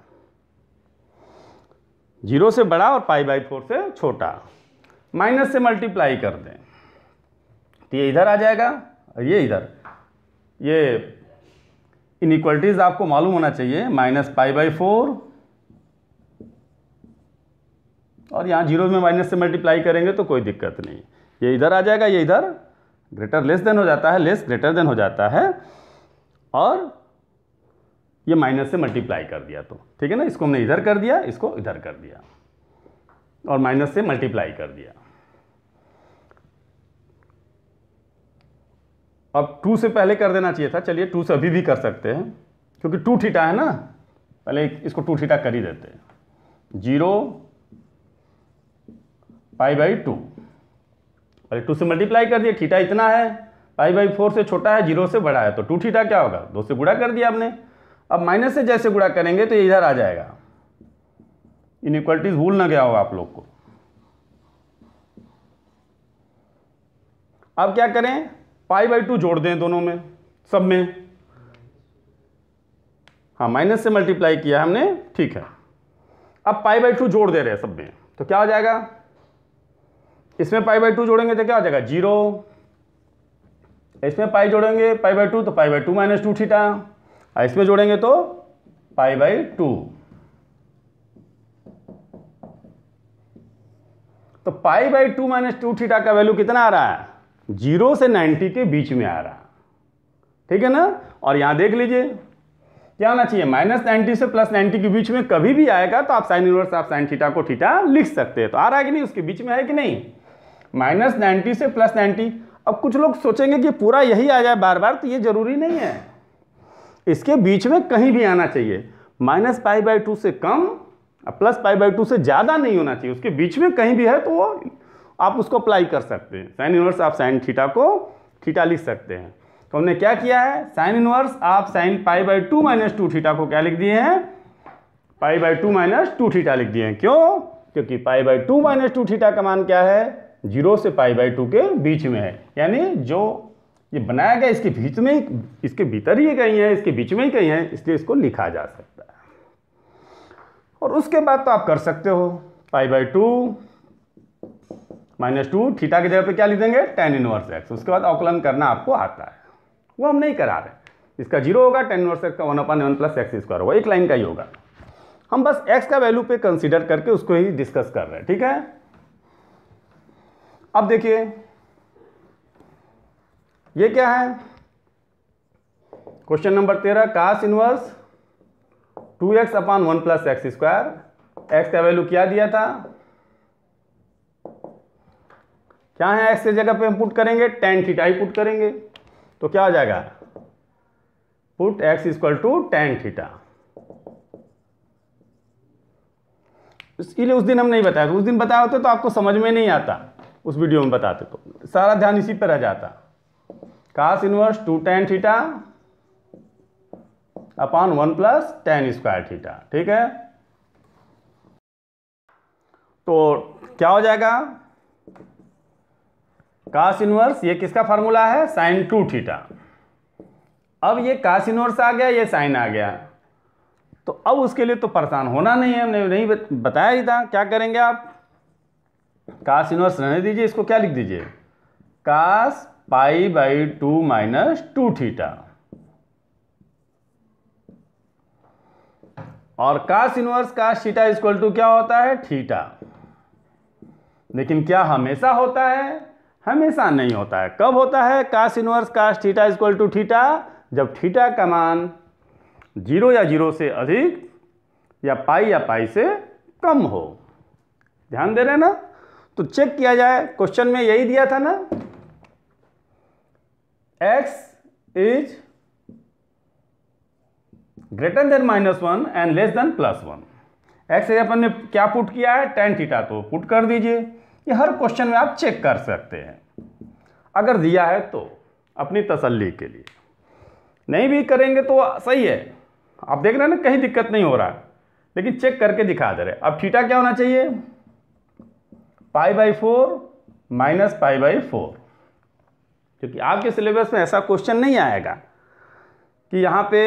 जीरो से बड़ा और पाई बाई फोर से छोटा माइनस से मल्टीप्लाई कर दें तो ये इधर आ जाएगा और ये इधर ये इनिक्वलिटीज़ आपको मालूम होना चाहिए माइनस पाई बाई फोर और यहाँ जीरो में माइनस से मल्टीप्लाई करेंगे तो कोई दिक्कत नहीं ये इधर आ जाएगा ये इधर ग्रेटर लेस देन हो जाता है लेस ग्रेटर देन हो जाता है और ये माइनस से मल्टीप्लाई कर दिया तो ठीक है ना इसको हमने इधर कर दिया इसको इधर कर दिया और माइनस से मल्टीप्लाई कर दिया अब टू से पहले कर देना चाहिए था चलिए टू से अभी भी कर सकते हैं क्योंकि टू ठीटा है ना पहले इसको टू ठीटा कर ही देते हैं जीरो पाई बाई टू पहले टू से मल्टीप्लाई कर दिया ठीटा इतना है पाई बाई फोर से छोटा है जीरो से बड़ा है तो टू ठीटा क्या होगा दो से गुड़ा कर दिया आपने अब माइनस से जैसे गुड़ा करेंगे तो ये इधर आ जाएगा इनक्वलिटीज भूल ना गया होगा आप लोग को अब क्या करें पाई बाई टू जोड़ दें दोनों में सब में हाँ माइनस से मल्टीप्लाई किया हमने ठीक है अब पाई बाई टू जोड़ दे रहे हैं सब में तो क्या हो जाएगा इसमें पाई बाई टू जोड़ेंगे तो क्या हो जाएगा जीरो इसमें पाई जोड़ेंगे पाई बाई टू तो pi by two minus two theta और इसमें जोड़ेंगे तो पाई बाई टू तो pi by two minus two theta का वैल्यू कितना आ रहा है जीरो से नाइन्टी के बीच में आ रहा ठीक है ना और यहाँ देख लीजिए क्या आना चाहिए माइनस नाइन्टी से प्लस नाइन्टी के बीच में कभी भी आएगा तो आप sine inverse of sine theta को थीटा लिख सकते हैं तो आ रहा है कि नहीं उसके बीच में है कि नहीं माइनस नाइन्टी से प्लस नाइन्टी अब कुछ लोग सोचेंगे कि पूरा यही आ जाए बार बार तो ये जरूरी नहीं है इसके बीच में कहीं भी आना चाहिए माइनस पाई बाई टू से कम प्लस पाई बाई टू से ज़्यादा नहीं होना चाहिए उसके बीच में कहीं भी है तो वो आप उसको अप्लाई कर सकते हैं sine inverse of sine theta को थीटा लिख सकते हैं तो हमने क्या किया है sine inverse of sine pi by two minus two theta को क्या लिख दिए हैं pi by two minus two theta लिख दिए हैं क्यों क्योंकि pi by two minus two theta का मान क्या है जीरो से पाई बाई टू के बीच में है यानी जो ये बनाया गया इसके बीच में ही इसके भीतर ही कहीं है इसके बीच में ही कहीं है इसलिए इसको लिखा जा सकता है और उसके बाद तो आप कर सकते हो pi by two minus two theta की जगह पे क्या लिख देंगे टेन इनवर्स एक्स उसके बाद अवकलन करना आपको आता है वो हम नहीं करा रहे इसका जीरो होगा टेन इनवर्स एक्स का one upon one plus x square होगा एक लाइन का ही होगा हम बस एक्स का वैल्यू पे कंसिडर करके उसको ही डिस्कस कर रहे हैं ठीक है अब देखिए ये क्या है क्वेश्चन नंबर तेरह cos inverse two x upon one plus x square x का वैल्यू क्या दिया था क्या है एक्स जगह पे हम पुट करेंगे टेन थीटा ही पुट करेंगे तो क्या आ जाएगा put x equal to tan theta इसीलिए उस दिन हम नहीं बताया उस दिन बताया होते तो आपको समझ में नहीं आता उस वीडियो में बताते तो सारा ध्यान इसी पर रह जाता cos inverse two tan theta upon one plus tan square theta ठीक है तो क्या हो जाएगा काश इनवर्स ये किसका फार्मूला है साइन टू थीटा अब ये काश इनवर्स आ गया ये साइन आ गया तो अब उसके लिए तो परेशान होना नहीं है हमने नहीं बताया ही था क्या करेंगे आप काश इनवर्स रहने दीजिए इसको क्या लिख दीजिए cos pi by two minus two theta और काश इनवर्स काश थीटा इक्वल टू क्या होता है थीटा लेकिन क्या हमेशा होता है हमेशा नहीं होता है कब होता है cos inverse cos theta is to theta जब थीटा का मान जीरो या जीरो से अधिक या पाई या पाई से कम हो ध्यान दे रहे ना तो चेक किया जाए क्वेश्चन में यही दिया था ना x is greater than minus one and less than plus one x अपन ने क्या पुट किया है टेन थीटा तो पुट कर दीजिए ये हर क्वेश्चन में आप चेक कर सकते हैं अगर दिया है तो अपनी तसल्ली के लिए नहीं भी करेंगे तो सही है आप देख रहे हैं ना कहीं दिक्कत नहीं हो रहा है लेकिन चेक करके दिखा दे रहे अब ठीठा क्या होना चाहिए pi by four minus pi by four क्योंकि आपके सिलेबस में ऐसा क्वेश्चन नहीं आएगा कि यहाँ पे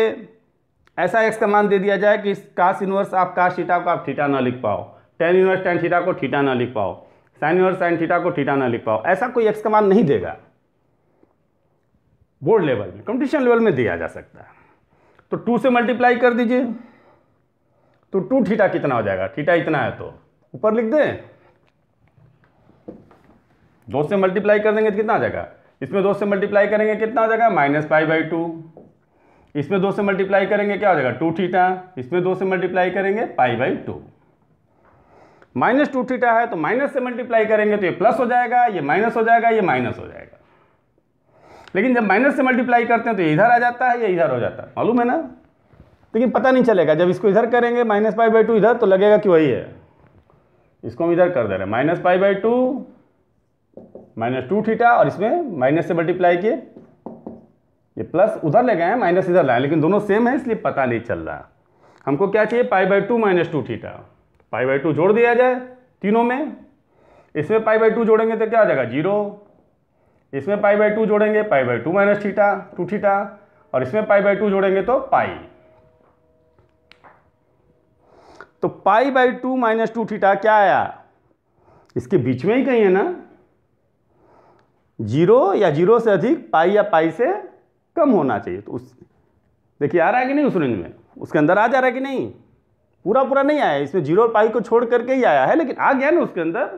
ऐसा एक्स का मान दे दिया जाए कि काश इनवर्स आप काश थीटा को आप ठीठा ना लिख पाओ टेन इनवर्स टेन थीटा को ठीटा ना लिख पाओ साइन और साइन थीटा को थीटा ना लिख पाओ ऐसा कोई एक्स का मान नहीं देगा बोर्ड लेवल में कंपटीशन लेवल में दिया जा सकता है तो टू से मल्टीप्लाई कर दीजिए तो टू थीटा कितना हो जाएगा थीटा इतना है तो ऊपर लिख दें दो से मल्टीप्लाई कर देंगे तो कितना आ जाएगा इसमें दो से मल्टीप्लाई करेंगे तो कितना आ जाएगा माइनस फाइव बाई टू इसमें दो से मल्टीप्लाई करेंगे तो क्या हो जाएगा टू थीटा इसमें दो से मल्टीप्लाई करेंगे pi by two minus two theta है तो माइनस से मल्टीप्लाई करेंगे तो ये प्लस हो जाएगा ये माइनस हो जाएगा ये माइनस हो जाएगा लेकिन जब माइनस से मल्टीप्लाई करते हैं तो इधर आ जाता है या इधर हो जाता है मालूम है ना लेकिन पता नहीं चलेगा जब इसको इधर करेंगे माइनस पाई बाई टू इधर तो लगेगा कि वही है इसको हम इधर कर दे रहे हैं minus pi by two minus two theta और इसमें माइनस से मल्टीप्लाई किए ये प्लस उधर ले गए हैं माइनस इधर लाए लेकिन दोनों सेम है इसलिए पता नहीं चल रहा हमको क्या चाहिए pi by two minus two theta pi by two जोड़ दिया जाए तीनों में इसमें पाई बाई टू जोड़ेंगे तो क्या आ जाएगा जीरो इसमें पाई बाई टू जोड़ेंगे pi by two minus theta two theta और इसमें पाई बाई टू जोड़ेंगे तो पाई तो pi by two minus two theta क्या आया इसके बीच में ही कहीं है ना जीरो या जीरो से अधिक पाई या पाई से कम होना चाहिए तो उस देखिए आ रहा है कि नहीं उस रेंज में उसके अंदर आ जा रहा है कि नहीं पूरा पूरा नहीं आया इसमें जीरो और पाई को छोड़ करके ही आया है लेकिन आ गया ना उसके अंदर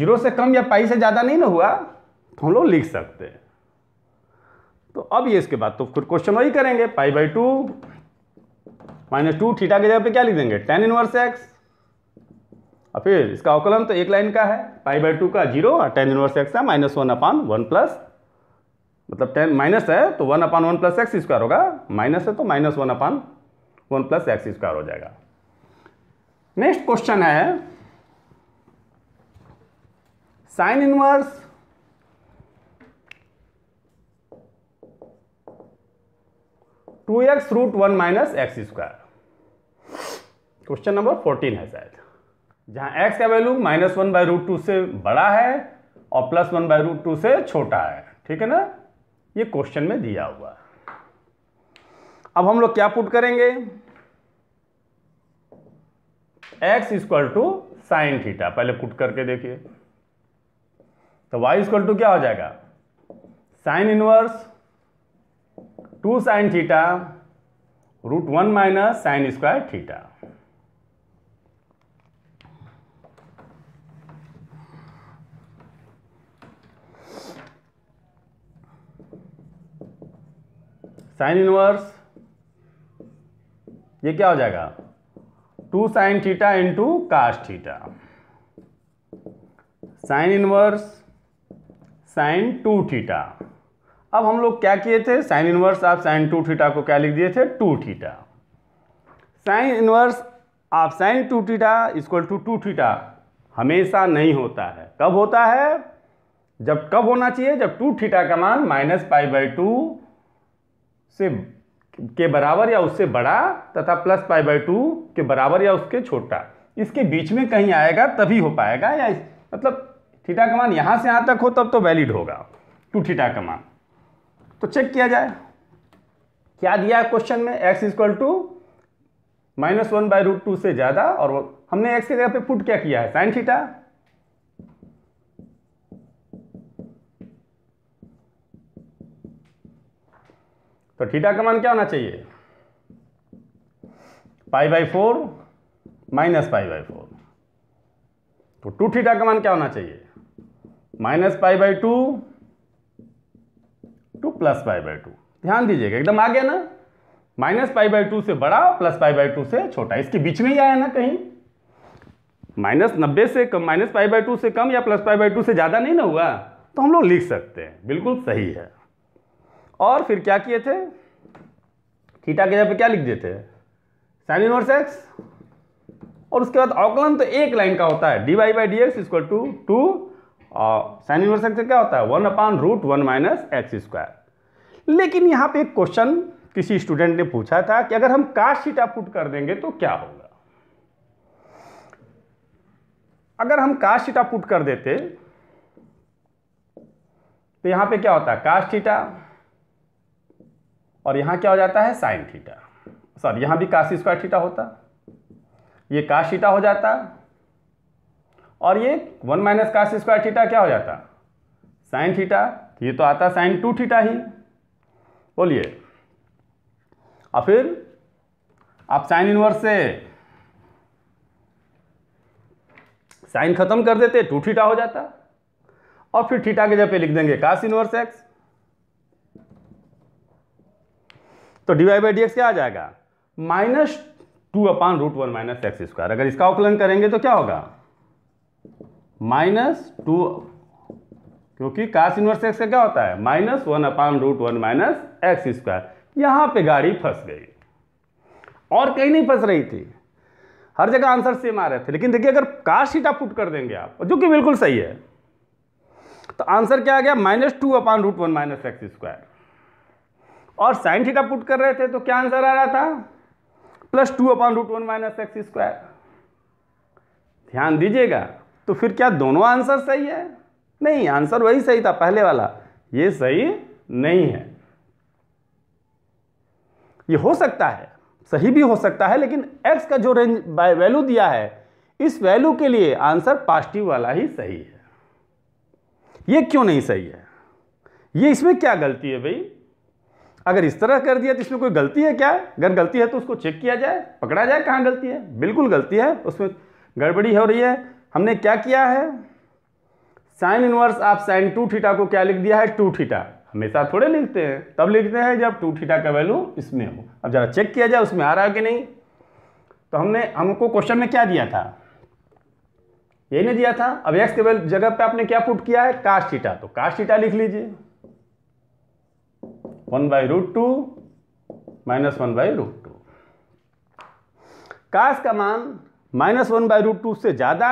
जीरो से कम या पाई से ज़्यादा नहीं ना हुआ तो हम लोग लिख सकते हैं तो अब ये इसके बाद तो फिर क्वेश्चन वही करेंगे pi by two minus two theta की जगह पे क्या लिख देंगे टेन इनवर्स एक्स और फिर इसका अवकलन तो एक लाइन का है पाई बाई टू का जीरो और टेन इनवर्स एक्स है minus one upon one plus मतलब टेन माइनस है तो one upon one plus x square होगा माइनस है तो minus one upon one plus x square हो जाएगा नेक्स्ट क्वेश्चन है sine inverse two x root one minus x square question number fourteen है शायद जहां एक्स का value minus one by root two से बड़ा है और plus one by root two से छोटा है ठीक है ना ये क्वेश्चन में दिया हुआ है अब हम लोग क्या पुट करेंगे x equal to sine theta पहले कुट करके देखिए तो वाई इक्वल टू क्या हो जाएगा sine inverse two sine theta root one minus sine square theta sine inverse ये क्या हो जाएगा two sine theta into cos theta sine inverse sine two theta अब हम लोग क्या किए थे sine inverse of sine two theta को क्या लिख दिए थे two theta sine inverse of sine two theta equal to two theta हमेशा नहीं होता है कब होता है जब कब होना चाहिए जब टू थीटा का मान माइनस पाई बाई टू से के बराबर या उससे बड़ा तथा प्लस पाई बाई टू के बराबर या उसके छोटा इसके बीच में कहीं आएगा तभी हो पाएगा या इस, मतलब थीटा का मान यहाँ से यहाँ तक हो तब तो वैलिड होगा टू थीटा का मान तो चेक किया जाए क्या दिया है क्वेश्चन में x equal to minus one by root two से ज़्यादा और हमने एक्स की जगह पे पुट क्या किया है साइन थीटा तो थीटा का मान क्या होना चाहिए pi by four minus pi by four तो टू थीटा का मान क्या होना चाहिए minus pi by two to plus pi by two ध्यान दीजिएगा एकदम आ गया ना माइनस पाई बाई टू से बड़ा प्लस पाई बाई टू से छोटा इसके बीच में ही आया ना कहीं माइनस नब्बे से कम माइनस पाई बाई टू से कम या प्लस पाई बाई टू से ज़्यादा नहीं ना हुआ तो हम लोग लिख सकते हैं बिल्कुल सही है और फिर क्या किए थे थीटा के जगह पे क्या लिख देते साइन इनवर्स एक्स और उसके बाद अवकलन तो एक लाइन का होता है d y by d x equal to two और साइन इनवर्स एक्स क्या होता है one upon root one minus x square लेकिन यहाँ पे एक क्वेश्चन किसी स्टूडेंट ने पूछा था कि अगर हम कार सीटा पुट कर देंगे तो क्या होगा अगर हम कास्ट सीटा पुट कर देते तो यहां पे क्या होता है कास्ट सीटा और यहाँ क्या हो जाता है साइन थीटा सॉरी यहाँ भी काश स्क्वायर थीटा होता ये काश थीटा हो जाता और ये one minus cos square theta क्या हो जाता साइन थीटा ये तो आता साइन टू थीटा ही बोलिए और फिर आप साइन इनवर्स से साइन खत्म कर देते टू थीटा हो जाता और फिर थीटा के जगह पे लिख देंगे काश इनवर्स एक्स तो डीवाई बाई डी क्या आ जाएगा minus two upon root one minus x square अगर इसका अवकलन करेंगे तो क्या होगा माइनस टू क्योंकि काश इनवर्स एक्स का क्या होता है minus one upon root one minus x square यहां पे गाड़ी फंस गई और कहीं नहीं फंस रही थी हर जगह आंसर सेम आ रहे थे लेकिन देखिए अगर काश सीट आप कर देंगे आप जो कि बिल्कुल सही है तो आंसर क्या आ गया minus two upon root one minus x square और साइन थीटा पुट कर रहे थे तो क्या आंसर आ रहा था plus two upon root one minus x square ध्यान दीजिएगा तो फिर क्या दोनों आंसर सही है नहीं आंसर वही सही था पहले वाला ये सही नहीं है ये हो सकता है सही भी हो सकता है लेकिन एक्स का जो रेंज बाय वैल्यू दिया है इस वैल्यू के लिए आंसर पॉजिटिव वाला ही सही है ये क्यों नहीं सही है ये इसमें क्या गलती है भाई अगर इस तरह कर दिया तो इसमें कोई गलती है क्या अगर गलती है तो उसको चेक किया जाए पकड़ा जाए कहाँ गलती है बिल्कुल गलती है उसमें गड़बड़ी हो रही है हमने क्या किया है sine inverse of sine two theta को क्या लिख दिया है टू थीटा हमेशा थोड़े लिखते हैं तब लिखते हैं जब टू थीटा का वैल्यू इसमें हो अब ज़रा चेक किया जाए उसमें आ रहा है कि नहीं तो हमने हमको क्वेश्चन में क्या दिया था यही नहीं दिया था अब एक्स के वैल्यू जगह पे आपने क्या पुट किया है कास्ट थीटा तो कास्ट थीटा लिख लीजिए one by root two minus one by root two cos का मान minus one by root two से ज़्यादा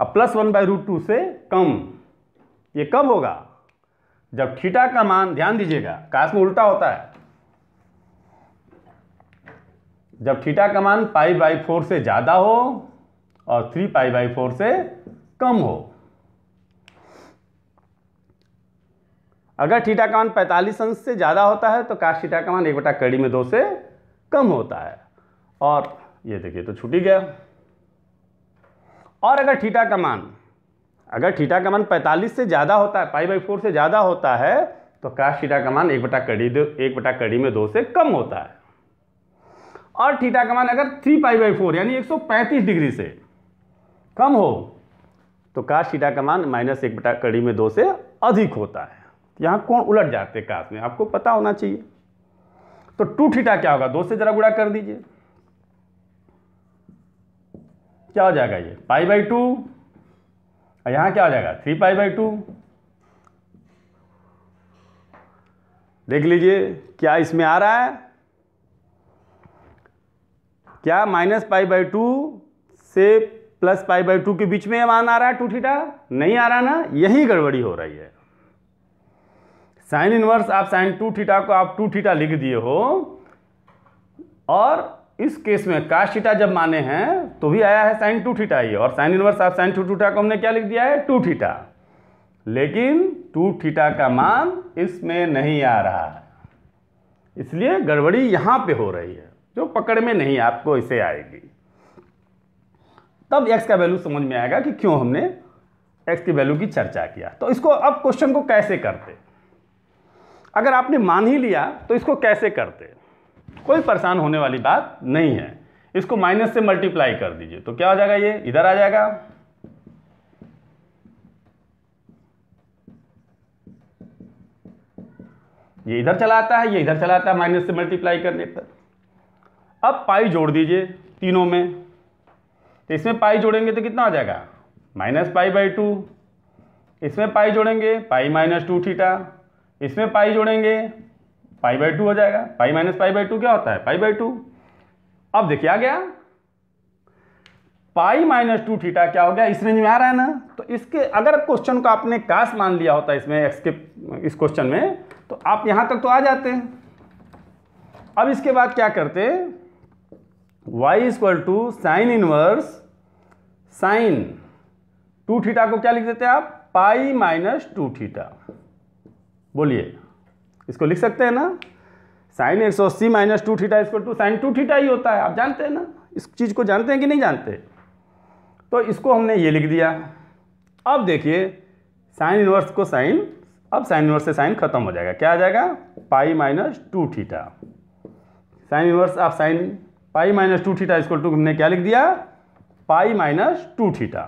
और plus one by root two से कम ये कब होगा जब थीटा का मान ध्यान दीजिएगा काश में उल्टा होता है जब थीटा का मान पाई बाई फोर से ज़्यादा हो और थ्री पाई बाई फोर से कम हो अगर ठीटा का मान पैंतालीस अंश से ज़्यादा होता है तो काश ठीटा का मान एक बटा कड़ी में दो से कम होता है और ये देखिए तो छूट ही गया और अगर ठीटा का मान अगर ठीटा का मान पैंतालीस से ज़्यादा होता है पाई बाई फोर से ज़्यादा होता है तो काश ठीटा का मान एक बटा कड़ी दो एक बटा कड़ी में दो से कम होता है और ठीटा का मान अगर थ्री पाई बाई फोर यानी पैंतीस डिग्री से कम हो तो काश ठीटा का मान माइनस एक बटा कड़ी में दो से अधिक होता है यहाँ कोण उलट जाते काश में आपको पता होना चाहिए तो टू थीटा क्या होगा दो से ज़रा गुड़ा कर दीजिए क्या हो जाएगा ये पाई बाई टू यहाँ क्या हो जाएगा थ्री पाई बाई टू देख लीजिए क्या इसमें आ रहा है क्या माइनस पाई बाई टू से प्लस पाई बाई टू के बीच में मान आ रहा है टू थीटा नहीं आ रहा ना यही गड़बड़ी हो रही है sine inverse of sine two theta को आप टू थीटा लिख दिए हो और इस केस में काश थीटा जब माने हैं तो भी आया है साइन टू थीटा ही और sine inverse of sine two theta को हमने क्या लिख दिया है टू थीटा लेकिन टू थीटा का मान इसमें नहीं आ रहा है इसलिए गड़बड़ी यहाँ पे हो रही है जो पकड़ में नहीं आपको इसे आएगी तब एक्स का वैल्यू समझ में आएगा कि क्यों हमने एक्स की वैल्यू की चर्चा किया तो इसको अब क्वेश्चन को कैसे करते अगर आपने मान ही लिया तो इसको कैसे करते कोई परेशान होने वाली बात नहीं है इसको माइनस से मल्टीप्लाई कर दीजिए तो क्या हो जाएगा ये इधर आ जाएगा ये इधर चला आता है ये इधर चला आता है माइनस से मल्टीप्लाई करने पर अब पाई जोड़ दीजिए तीनों में तो इसमें पाई जोड़ेंगे तो कितना आ जाएगा माइनस पाई बाई टू इसमें पाई जोड़ेंगे पाई माइनस टू थीटा इसमें पाई जोड़ेंगे पाई बाई टू हो जाएगा pi minus pi by two क्या होता है पाई बाई टू अब देखिए आ गया पाई माइनस टू थीटा क्या हो गया इस रेंज में आ रहा है ना तो इसके अगर क्वेश्चन को आपने काश मान लिया होता इसमें एक्स के इस क्वेश्चन में तो आप यहां तक तो आ जाते अब इसके बाद क्या करते y equal to sine inverse sine two theta को क्या लिख देते हैं आप पाई माइनस टू थीटा बोलिए इसको लिख सकते हैं ना साइन एक सौ अस्सी माइनस टू थीटा इसको टू साइन टू थीटा ही होता है आप जानते हैं ना इस चीज़ को जानते हैं कि नहीं जानते तो इसको हमने ये लिख दिया अब देखिए साइन इनवर्स को साइन अब साइन इनवर्स से साइन खत्म हो जाएगा क्या आ जाएगा pi minus two theta sine inverse of sine pi minus two theta इसको टू हमने क्या लिख दिया पाई माइनस टू थीटा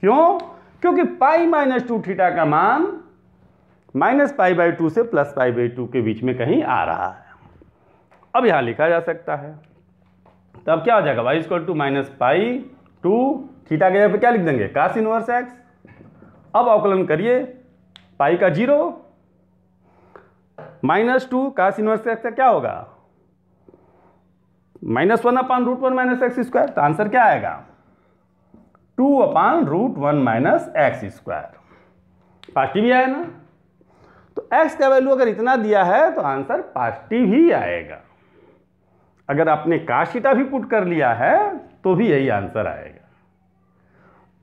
क्यों क्योंकि पाई माइनस टू थीटा का मान माइनस पाई बाई टू से प्लस पाई बाई टू के बीच में कहीं आ रहा है अब यहाँ लिखा जा सकता है तब क्या हो जाएगा y square two minus pi two theta के जगह पर क्या लिख देंगे कास इनवर्स एक्स अब अवकलन करिए पाई का zero minus two cos inverse x का क्या होगा minus one upon root one minus x square तो आंसर क्या आएगा two upon root one minus x square पार्टी भी आया ना तो एक्स का वैल्यू अगर इतना दिया है तो आंसर पॉजिटिव ही आएगा अगर आपने काशिटा भी पुट कर लिया है तो भी यही आंसर आएगा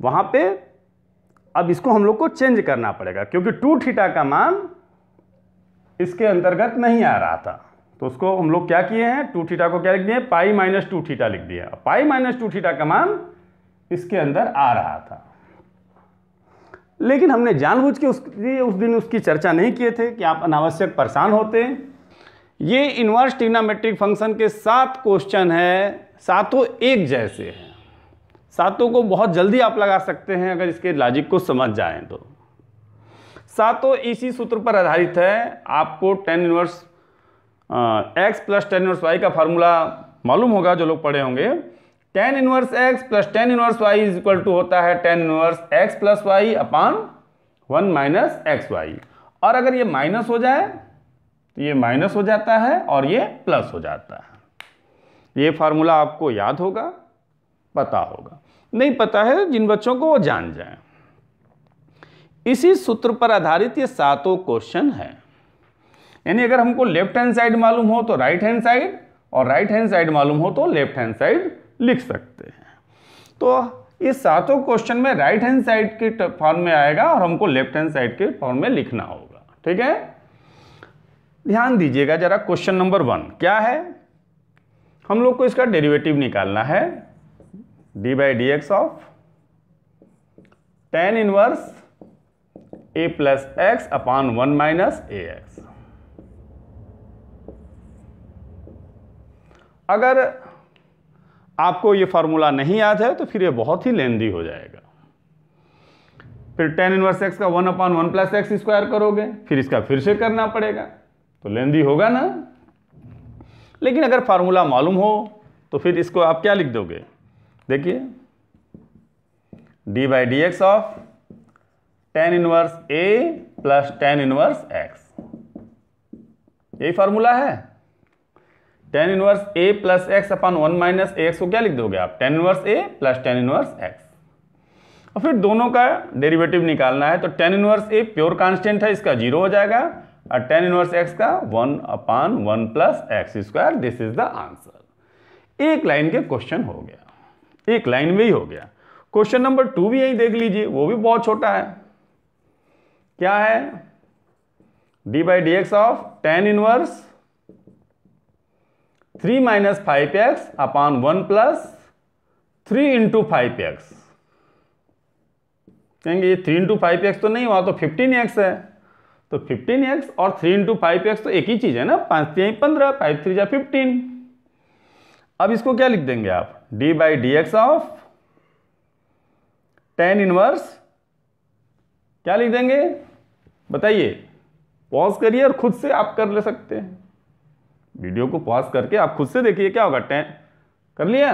वहाँ पे अब इसको हम लोग को चेंज करना पड़ेगा क्योंकि टू थीटा का मान इसके अंतर्गत नहीं आ रहा था तो उसको हम लोग क्या किए हैं टू थीटा को क्या लिख दिए पाई माइनस टू थीटा लिख दिया पाई माइनस टू थीटा का मान इसके अंदर आ रहा था लेकिन हमने जानबूझ के उसकी उस दिन उसकी चर्चा नहीं किए थे कि आप अनावश्यक परेशान होते हैं ये इन्वर्स टिग्नामेट्रिक फंक्शन के सात क्वेश्चन है सातों एक जैसे हैं सातों को बहुत जल्दी आप लगा सकते हैं अगर इसके लॉजिक को समझ जाएं तो सातों इसी सूत्र पर आधारित है आपको tan inverse x plus tan inverse y का फार्मूला मालूम होगा जो लोग पढ़े होंगे tan inverse x plus tan inverse y is equal to होता है tan inverse x plus y upon one minus x y और अगर ये माइनस हो जाए तो ये माइनस हो जाता है और ये प्लस हो जाता है ये फार्मूला आपको याद होगा पता होगा नहीं पता है जिन बच्चों को वो जान जाए इसी सूत्र पर आधारित ये सातों क्वेश्चन है यानी अगर हमको लेफ्ट हैंड साइड मालूम हो तो राइट हैंड साइड और राइट हैंड साइड मालूम हो तो लेफ्ट हैंड साइड लिख सकते हैं तो इस सातों क्वेश्चन में राइट हैंड साइड के फॉर्म में आएगा और हमको लेफ्ट हैंड साइड के फॉर्म में लिखना होगा ठीक है ध्यान दीजिएगा जरा क्वेश्चन नंबर वन क्या है हम लोग को इसका डेरिवेटिव निकालना है d by d x of tan inverse a plus x upon one minus a x अगर आपको ये फार्मूला नहीं याद है तो फिर ये बहुत ही लेंदी हो जाएगा फिर टेन इनवर्स एक्स का one upon one plus x square करोगे फिर इसका फिर से करना पड़ेगा तो लेंदी होगा ना लेकिन अगर फार्मूला मालूम हो तो फिर इसको आप क्या लिख दोगे देखिए d by d x of tan inverse a plus tan inverse x यही फार्मूला है tan inverse a plus x upon one minus a x को क्या लिख दोगे आप tan inverse a plus tan inverse x और फिर दोनों का डेरिवेटिव निकालना है तो tan inverse a pure constant है इसका जीरो हो जाएगा और टेन इनवर्स एक्स का one upon one plus x square this is the answer एक लाइन के क्वेश्चन हो गया एक लाइन में ही हो गया क्वेश्चन नंबर टू भी यही देख लीजिए वो भी बहुत छोटा है क्या है d by d x of tan inverse three minus five x upon one plus three into five x कहेंगे ये थ्री इंटू फाइव एक्स तो नहीं हुआ तो फिफ्टीन एक्स है तो फिफ्टीन एक्स और थ्री इंटू फाइव एक्स तो एक ही चीज़ है ना पाँच तीन पंद्रह फाइव थ्री या फिफ्टीन अब इसको क्या लिख देंगे आप d by d x of tan inverse क्या लिख देंगे बताइए पॉज करिए और खुद से आप कर ले सकते हैं वीडियो को पॉज करके आप खुद से देखिए क्या होगा टेन कर लिया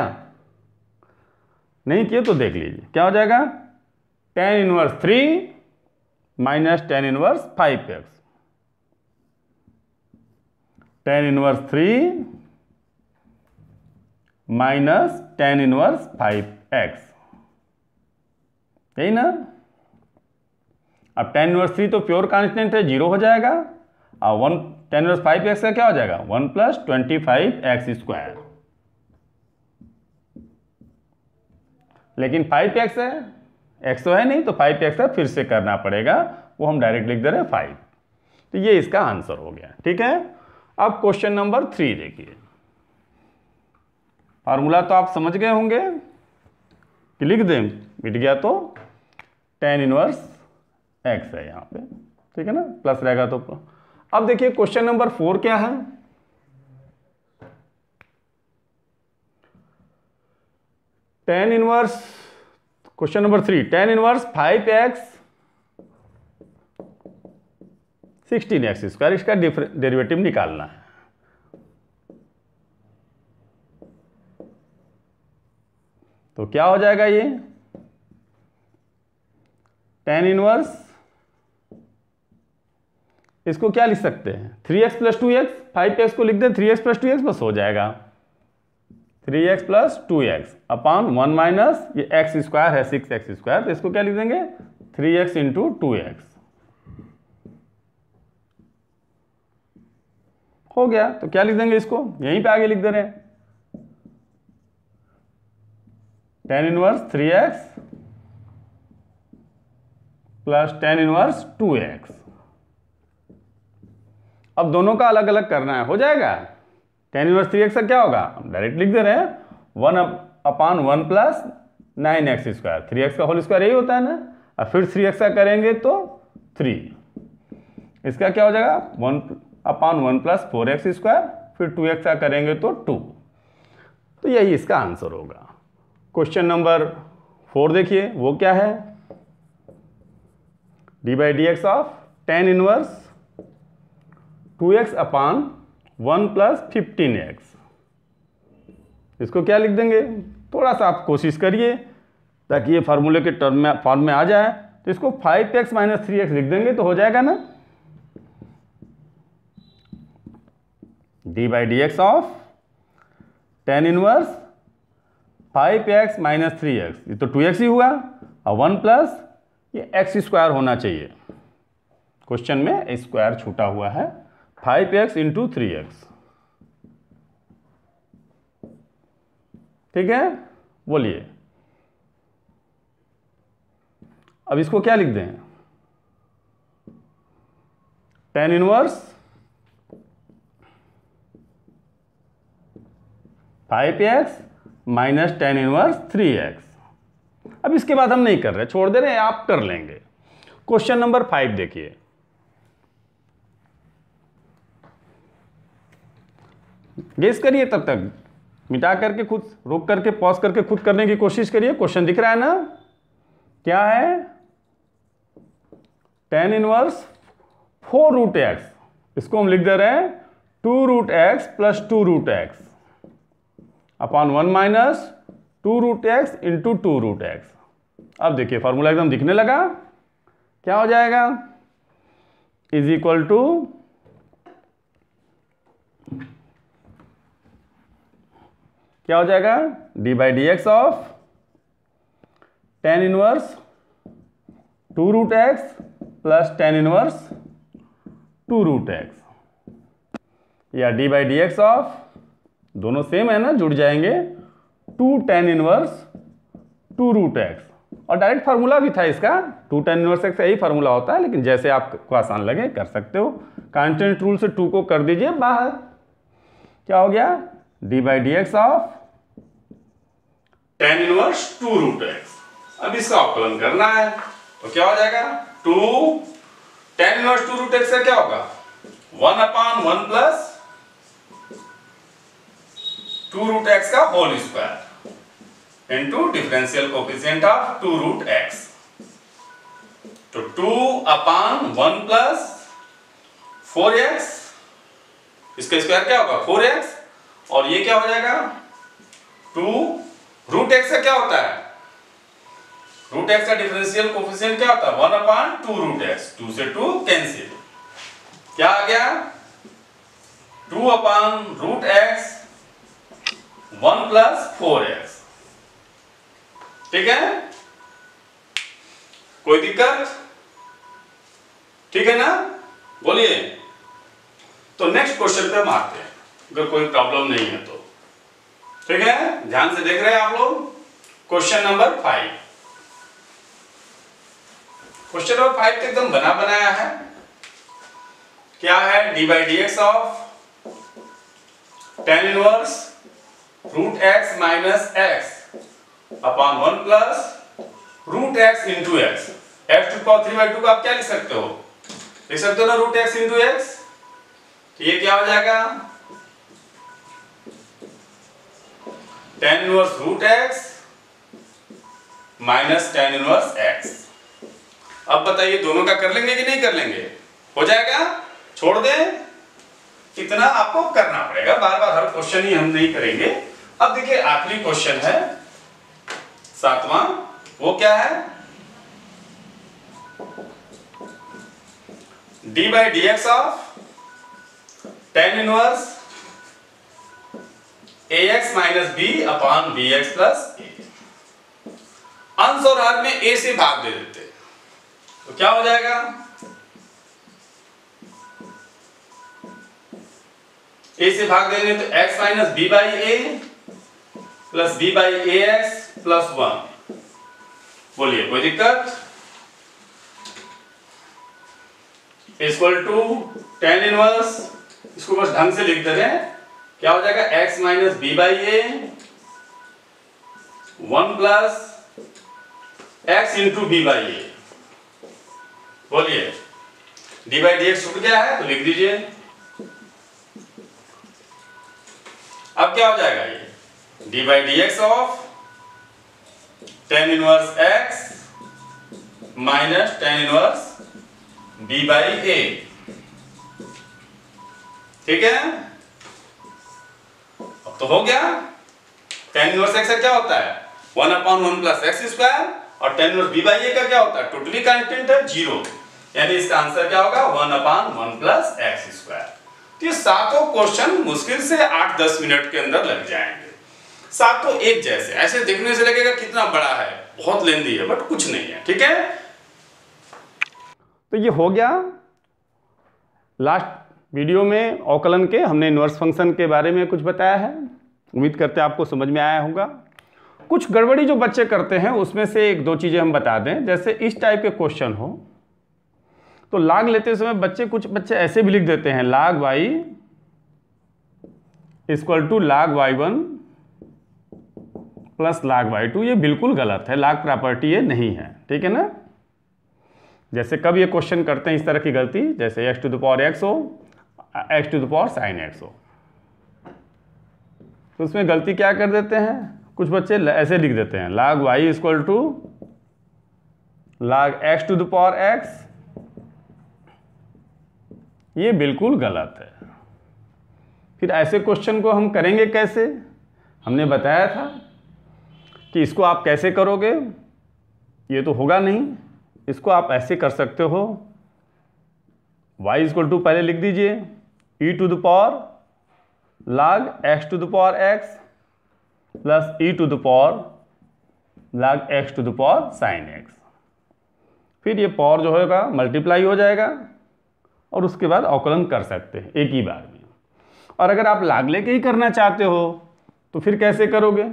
नहीं किए तो देख लीजिए क्या हो जाएगा tan inverse three minus tan inverse five x tan inverse three minus tan inverse five x यही ना अब टेन इनवर्स थ्री तो प्योर कांस्टेंट है जीरो हो जाएगा और one ten plus five x का क्या हो जाएगा one plus twenty five x square लेकिन फाइव एक्स है एक्स तो है नहीं तो फाइव एक्स है फिर से करना पड़ेगा वो हम डायरेक्ट लिख दे रहे हैं फाइव तो ये इसका आंसर हो गया ठीक है अब क्वेश्चन नंबर थ्री देखिए फार्मूला तो आप समझ गए होंगे कि लिख दें मिट गया तो टेन इनवर्स एक्स है यहाँ पे ठीक है ना प्लस रहेगा तो अब देखिए क्वेश्चन नंबर फोर क्या है tan inverse question number three tan inverse five x sixteen x square इसका डेरिवेटिव निकालना है तो क्या हो जाएगा ये टेन इनवर्स इसको क्या लिख सकते हैं three x plus two x five x को लिख दें three x plus two x बस हो जाएगा three x plus two x upon one minus ये एक्स स्क्वायर है सिक्स एक्स स्क्वायर तो इसको क्या लिख देंगे three x into two x हो गया तो क्या लिख देंगे इसको यहीं पे आगे लिख दे रहे हैं tan inverse three x plus tan inverse two x अब दोनों का अलग अलग करना है हो जाएगा टेन इनवर्स थ्री एक्स का क्या होगा हम डायरेक्ट लिख दे रहे हैं one upon one plus nine x square three x का होल स्क्वायर यही होता है ना और फिर थ्री एक्स का करेंगे तो थ्री इसका क्या हो जाएगा one upon one plus four x square फिर टू एक्स का करेंगे तो टू तो यही इसका आंसर होगा क्वेश्चन नंबर फोर देखिए वो क्या है d by d x of tan inverse two x upon one plus fifteen x इसको क्या लिख देंगे थोड़ा सा आप कोशिश करिए ताकि ये फार्मूले के टर्म में फॉर्म में आ जाए तो इसको five x minus three x लिख देंगे तो हो जाएगा ना d by d x of tan inverse five x minus three x ये तो टू एक्स ही हुआ और वन प्लस ये एक्स स्क्वायर होना चाहिए क्वेश्चन में स्क्वायर छूटा हुआ है five x into three x ठीक है बोलिए अब इसको क्या लिख दें tan inverse five x minus tan inverse three x अब इसके बाद हम नहीं कर रहे छोड़ दे रहे हैं आप कर लेंगे क्वेश्चन नंबर फाइव देखिए गेस करिए तब तक मिटा करके खुद रोक करके पॉज करके खुद करने की कोशिश करिए क्वेश्चन दिख रहा है ना क्या है tan inverse four root x इसको हम लिख दे रहे हैं two root x plus two root x upon one minus two root x into two root x अब देखिए फॉर्मूला एकदम दिखने लगा क्या हो जाएगा इज इक्वल टू क्या हो जाएगा d by d x of tan inverse two root x plus tan inverse two root x या d by d x of दोनों सेम है ना जुड़ जाएंगे two tan inverse two root x और डायरेक्ट फार्मूला भी था इसका टू टेन इनवर्स एक्स यही फार्मूला होता है लेकिन जैसे आपको आसान लगे कर सकते हो कांस्टेंट रूल से टू को कर दीजिए बाहर क्या हो गया d by d x of tan inverse two root x अब इसका अवकलन करना है तो क्या हो जाएगा two tan inverse two root x का क्या होगा one upon one plus two root x का whole square into differential coefficient of two root x तो two upon one plus four x इसका स्क्वायर क्या होगा फोर एक्स और ये क्या हो जाएगा टू रूट एक्स का क्या होता है रूट एक्स का डिफरेंशियल कोफिशियंट क्या होता है one upon two root x two से टू कैंसिल क्या आ गया two upon root x one plus four x ठीक है कोई दिक्कत ठीक है ना बोलिए तो नेक्स्ट क्वेश्चन पे मारते हैं अगर कोई प्रॉब्लम नहीं है तो ठीक है ध्यान से देख रहे हैं आप लोग question number five question number five तो एकदम बना बनाया है क्या है d by d x of tan inverse root x minus x upon one plus root x into x x two power three by two को आप क्या लिख सकते हो लिख सकते हो ना रूट एक्स इंटू एक्स ये क्या हो जाएगा tan inverse root x minus tan inverse x अब बताइए दोनों का कर लेंगे कि नहीं कर लेंगे हो जाएगा छोड़ दें कितना आपको करना पड़ेगा बार बार हर क्वेश्चन ही हम नहीं करेंगे अब देखिए आखिरी क्वेश्चन है सातवां वो क्या है d by d x of tan inverse x minus b upon b x plus अंश और हर में ए से भाग दे देते तो क्या हो जाएगा ए से भाग देंगे तो x minus b by a plus b by a x plus one बोलिए कोई दिक्कत इक्वल टू टेन इनवर्स इसको बस ढंग से लिखते रहे क्या हो जाएगा x minus b by a one plus x into b by a बोलिए डी बाई डी एक्स छूट गया है तो लिख दीजिए अब क्या हो जाएगा ये d by d x of tan inverse x minus tan inverse b by a ठीक है तो हो गया tan inverse x क्या होता है 1 upon 1 plus x square और tan inverse b by a का क्या होता है totally constant है जीरो यानी इसका आंसर क्या होगा 1 upon 1 plus x square तो ये सातों क्वेश्चन मुश्किल से 8-10 मिनट के अंदर लग जाएंगे सातों एक जैसे ऐसे देखने से लगेगा कितना बड़ा है बहुत लेंदी है बट कुछ नहीं है ठीक है तो ये हो गया लास्ट वीडियो में अवकलन के हमने इन्वर्स फंक्शन के बारे में कुछ बताया है उम्मीद करते हैं आपको समझ में आया होगा कुछ गड़बड़ी जो बच्चे करते हैं उसमें से एक दो चीज़ें हम बता दें जैसे इस टाइप के क्वेश्चन हो तो लाग लेते समय बच्चे कुछ बच्चे ऐसे भी लिख देते हैं log y equal to log y one plus log y two ये बिल्कुल गलत है लाग प्रॉपर्टी ये नहीं है ठीक है ना जैसे कब ये क्वेश्चन करते हैं इस तरह की गलती जैसे x to the power x हो x to the power sine x हो तो उसमें गलती क्या कर देते हैं कुछ बच्चे ऐसे लिख देते हैं log y equal to log x to the power x ये बिल्कुल गलत है फिर ऐसे क्वेश्चन को हम करेंगे कैसे हमने बताया था कि इसको आप कैसे करोगे ये तो होगा नहीं इसको आप ऐसे कर सकते हो y इक्वल टू पहले लिख दीजिए e to the power log x to the power x plus e to the power log x to the power sine x फिर ये पावर जो होगा मल्टीप्लाई हो जाएगा और उसके बाद अवकलन कर सकते हैं एक ही बार में और अगर आप लाग लेके ही करना चाहते हो तो फिर कैसे करोगे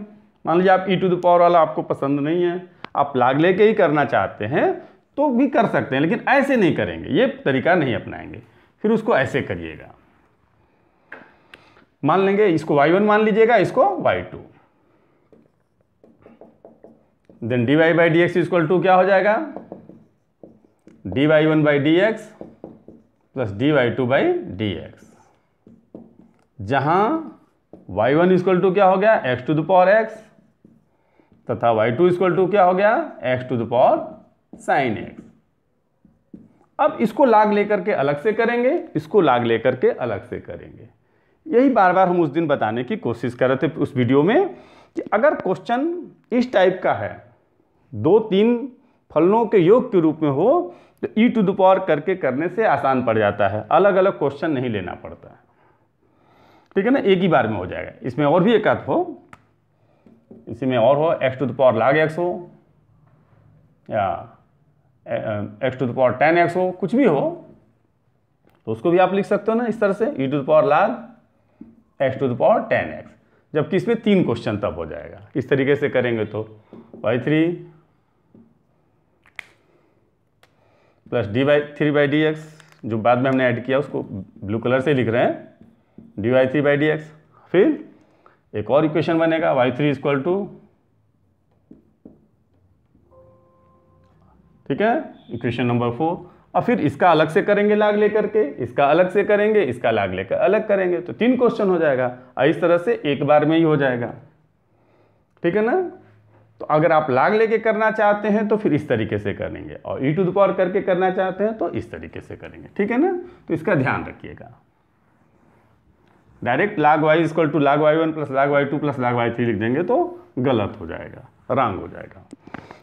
मान लीजिए आप ई टू द पावर वाला आपको पसंद नहीं है आप लाग लेके ही करना चाहते हैं तो भी कर सकते हैं लेकिन ऐसे नहीं करेंगे ये तरीका नहीं अपनाएंगे फिर उसको ऐसे करिएगा मान लेंगे इसको वाई वन मान लीजिएगा इसको y two then d y by d x equal to क्या हो जाएगा d y one by d x plus d y two by d x जहां वाई वन इक्वल टू क्या हो गया x to the power x तथा वाई टू इक्वल टू क्या हो गया x to the power sine x अब इसको लाग लेकर के अलग से करेंगे इसको लाग लेकर के अलग से करेंगे यही बार बार हम उस दिन बताने की कोशिश कर रहे थे उस वीडियो में कि अगर क्वेश्चन इस टाइप का है दो तीन फलनों के योग के रूप में हो तो ई टू द पावर करके करने से आसान पड़ जाता है अलग अलग क्वेश्चन नहीं लेना पड़ता है ठीक है ना एक ही बार में हो जाएगा इसमें और भी एक हो इसी में और हो x to the power log x हो या x to the power tan x हो कुछ भी हो तो उसको भी आप लिख सकते हो ना इस तरह से e to the power log x to the power tan x जबकि इसमें तीन क्वेश्चन तब हो जाएगा इस तरीके से करेंगे तो y three plus d by three by d x जो बाद में हमने ऐड किया उसको ब्लू कलर से लिख रहे हैं d y three by d x फिर एक और इक्वेशन बनेगा वाई थ्री इजक्वल टू ठीक है इक्वेशन नंबर फोर और फिर इसका अलग से करेंगे लाग लेकर के इसका अलग से करेंगे इसका लाग लेकर अलग करेंगे तो तीन क्वेश्चन हो जाएगा और इस तरह से एक बार में ही हो जाएगा ठीक है ना तो अगर आप लाग लेके करना चाहते हैं तो फिर इस तरीके से करेंगे और ई टू द पावर करके करना चाहते हैं तो इस तरीके से करेंगे ठीक है ना तो इसका ध्यान रखिएगा direct log y equal to log y one plus log y two plus log y three लिख देंगे तो गलत हो जाएगा रॉन्ग हो जाएगा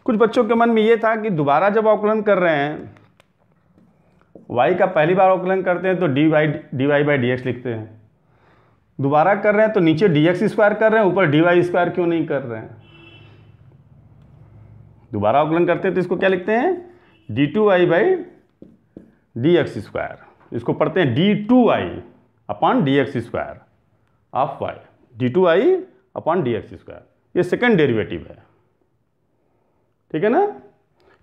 कुछ बच्चों के मन में ये था कि दोबारा जब अवकलन कर रहे हैं वाई का पहली बार अवकलन करते हैं तो d y d y by d x लिखते हैं दोबारा कर रहे हैं तो नीचे डी एक्स स्क्वायर कर रहे हैं ऊपर डी वाई स्क्वायर क्यों नहीं कर रहे हैं दोबारा अवकलन करते हैं तो इसको क्या लिखते हैं d two y by d x square इसको पढ़ते हैं d two y upon d x square of y d two y upon d x square ये सेकेंड डेरिवेटिव है ठीक है ना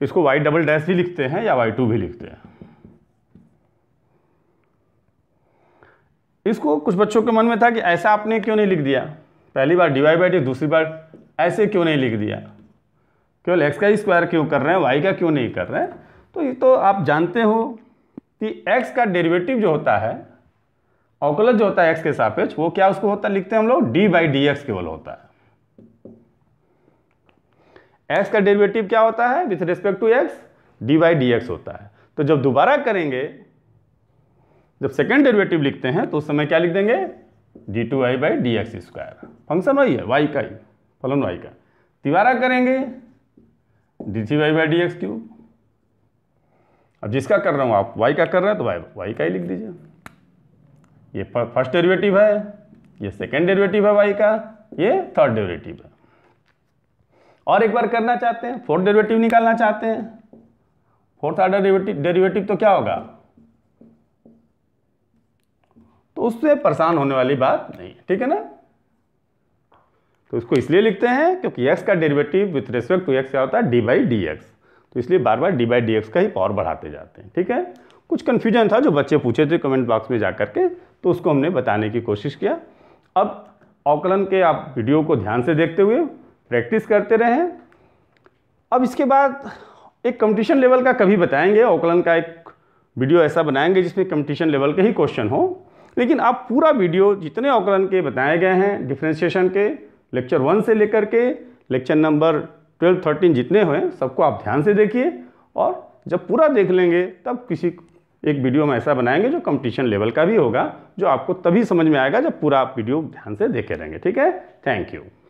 इसको वाई डबल डैश भी लिखते हैं या वाई टू भी लिखते हैं इसको कुछ बच्चों के मन में था कि ऐसा आपने क्यों नहीं लिख दिया पहली बार डिवाइड बाई डी दूसरी बार ऐसे क्यों नहीं लिख दिया केवल एक्स का स्क्वायर क्यों कर रहे हैं वाई का क्यों नहीं कर रहे हैं तो ये तो आप जानते हो कि एक्स का डेरिवेटिव जो होता है औकलत जो होता है एक्स के सापेक्ष वो क्या उसको होता है लिखते हैं हम लोग डी बाई डी एक्स केवल होता है एक्स का डेरिवेटिव क्या होता है with respect to x d by d x होता है तो जब दोबारा करेंगे जब सेकेंड डेरिवेटिव लिखते हैं तो उस समय क्या लिख देंगे d two I by d x square function वही है वाई का ही फलन वाई का तिवारा करेंगे d three y by d x cube अब जिसका कर रहा हूँ आप वाई का कर रहे हैं तो वाई वाई का ही लिख दीजिए ये फर्स्ट डेरिवेटिव है ये सेकेंड डेरिवेटिव है वाई का ये थर्ड डेरिवेटिव है और एक बार करना चाहते हैं फोर्थ डेरिवेटिव निकालना चाहते हैं फोर्थ आर्डर डेरिवेटिव तो क्या होगा उससे परेशान होने वाली बात नहीं ठीक है ना तो इसको इसलिए लिखते हैं क्योंकि एक्स का derivative with respect to x क्या होता है डी बाई डी एक्स तो इसलिए बार बार डी बाई डी एक्स का ही पावर बढ़ाते जाते हैं ठीक है कुछ कन्फ्यूजन था जो बच्चे पूछे थे कमेंट बॉक्स में जा करके तो उसको हमने बताने की कोशिश किया अब औकलन के आप वीडियो को ध्यान से देखते हुए प्रैक्टिस करते रहें अब इसके बाद एक कंपटीशन लेवल का कभी बताएंगे औकलन का एक वीडियो ऐसा बनाएंगे जिसमें कंपटीशन लेवल के ही क्वेश्चन हो लेकिन आप पूरा वीडियो जितने अवकलन के बताए गए हैं डिफ्रेंशिएशन के लेक्चर वन से लेकर के लेक्चर नंबर ट्वेल्व थर्टीन जितने हुए सबको आप ध्यान से देखिए और जब पूरा देख लेंगे तब किसी एक वीडियो हम ऐसा बनाएंगे जो कंपटीशन लेवल का भी होगा जो आपको तभी समझ में आएगा जब पूरा आप वीडियो ध्यान से देखे रहेंगे ठीक है थैंक यू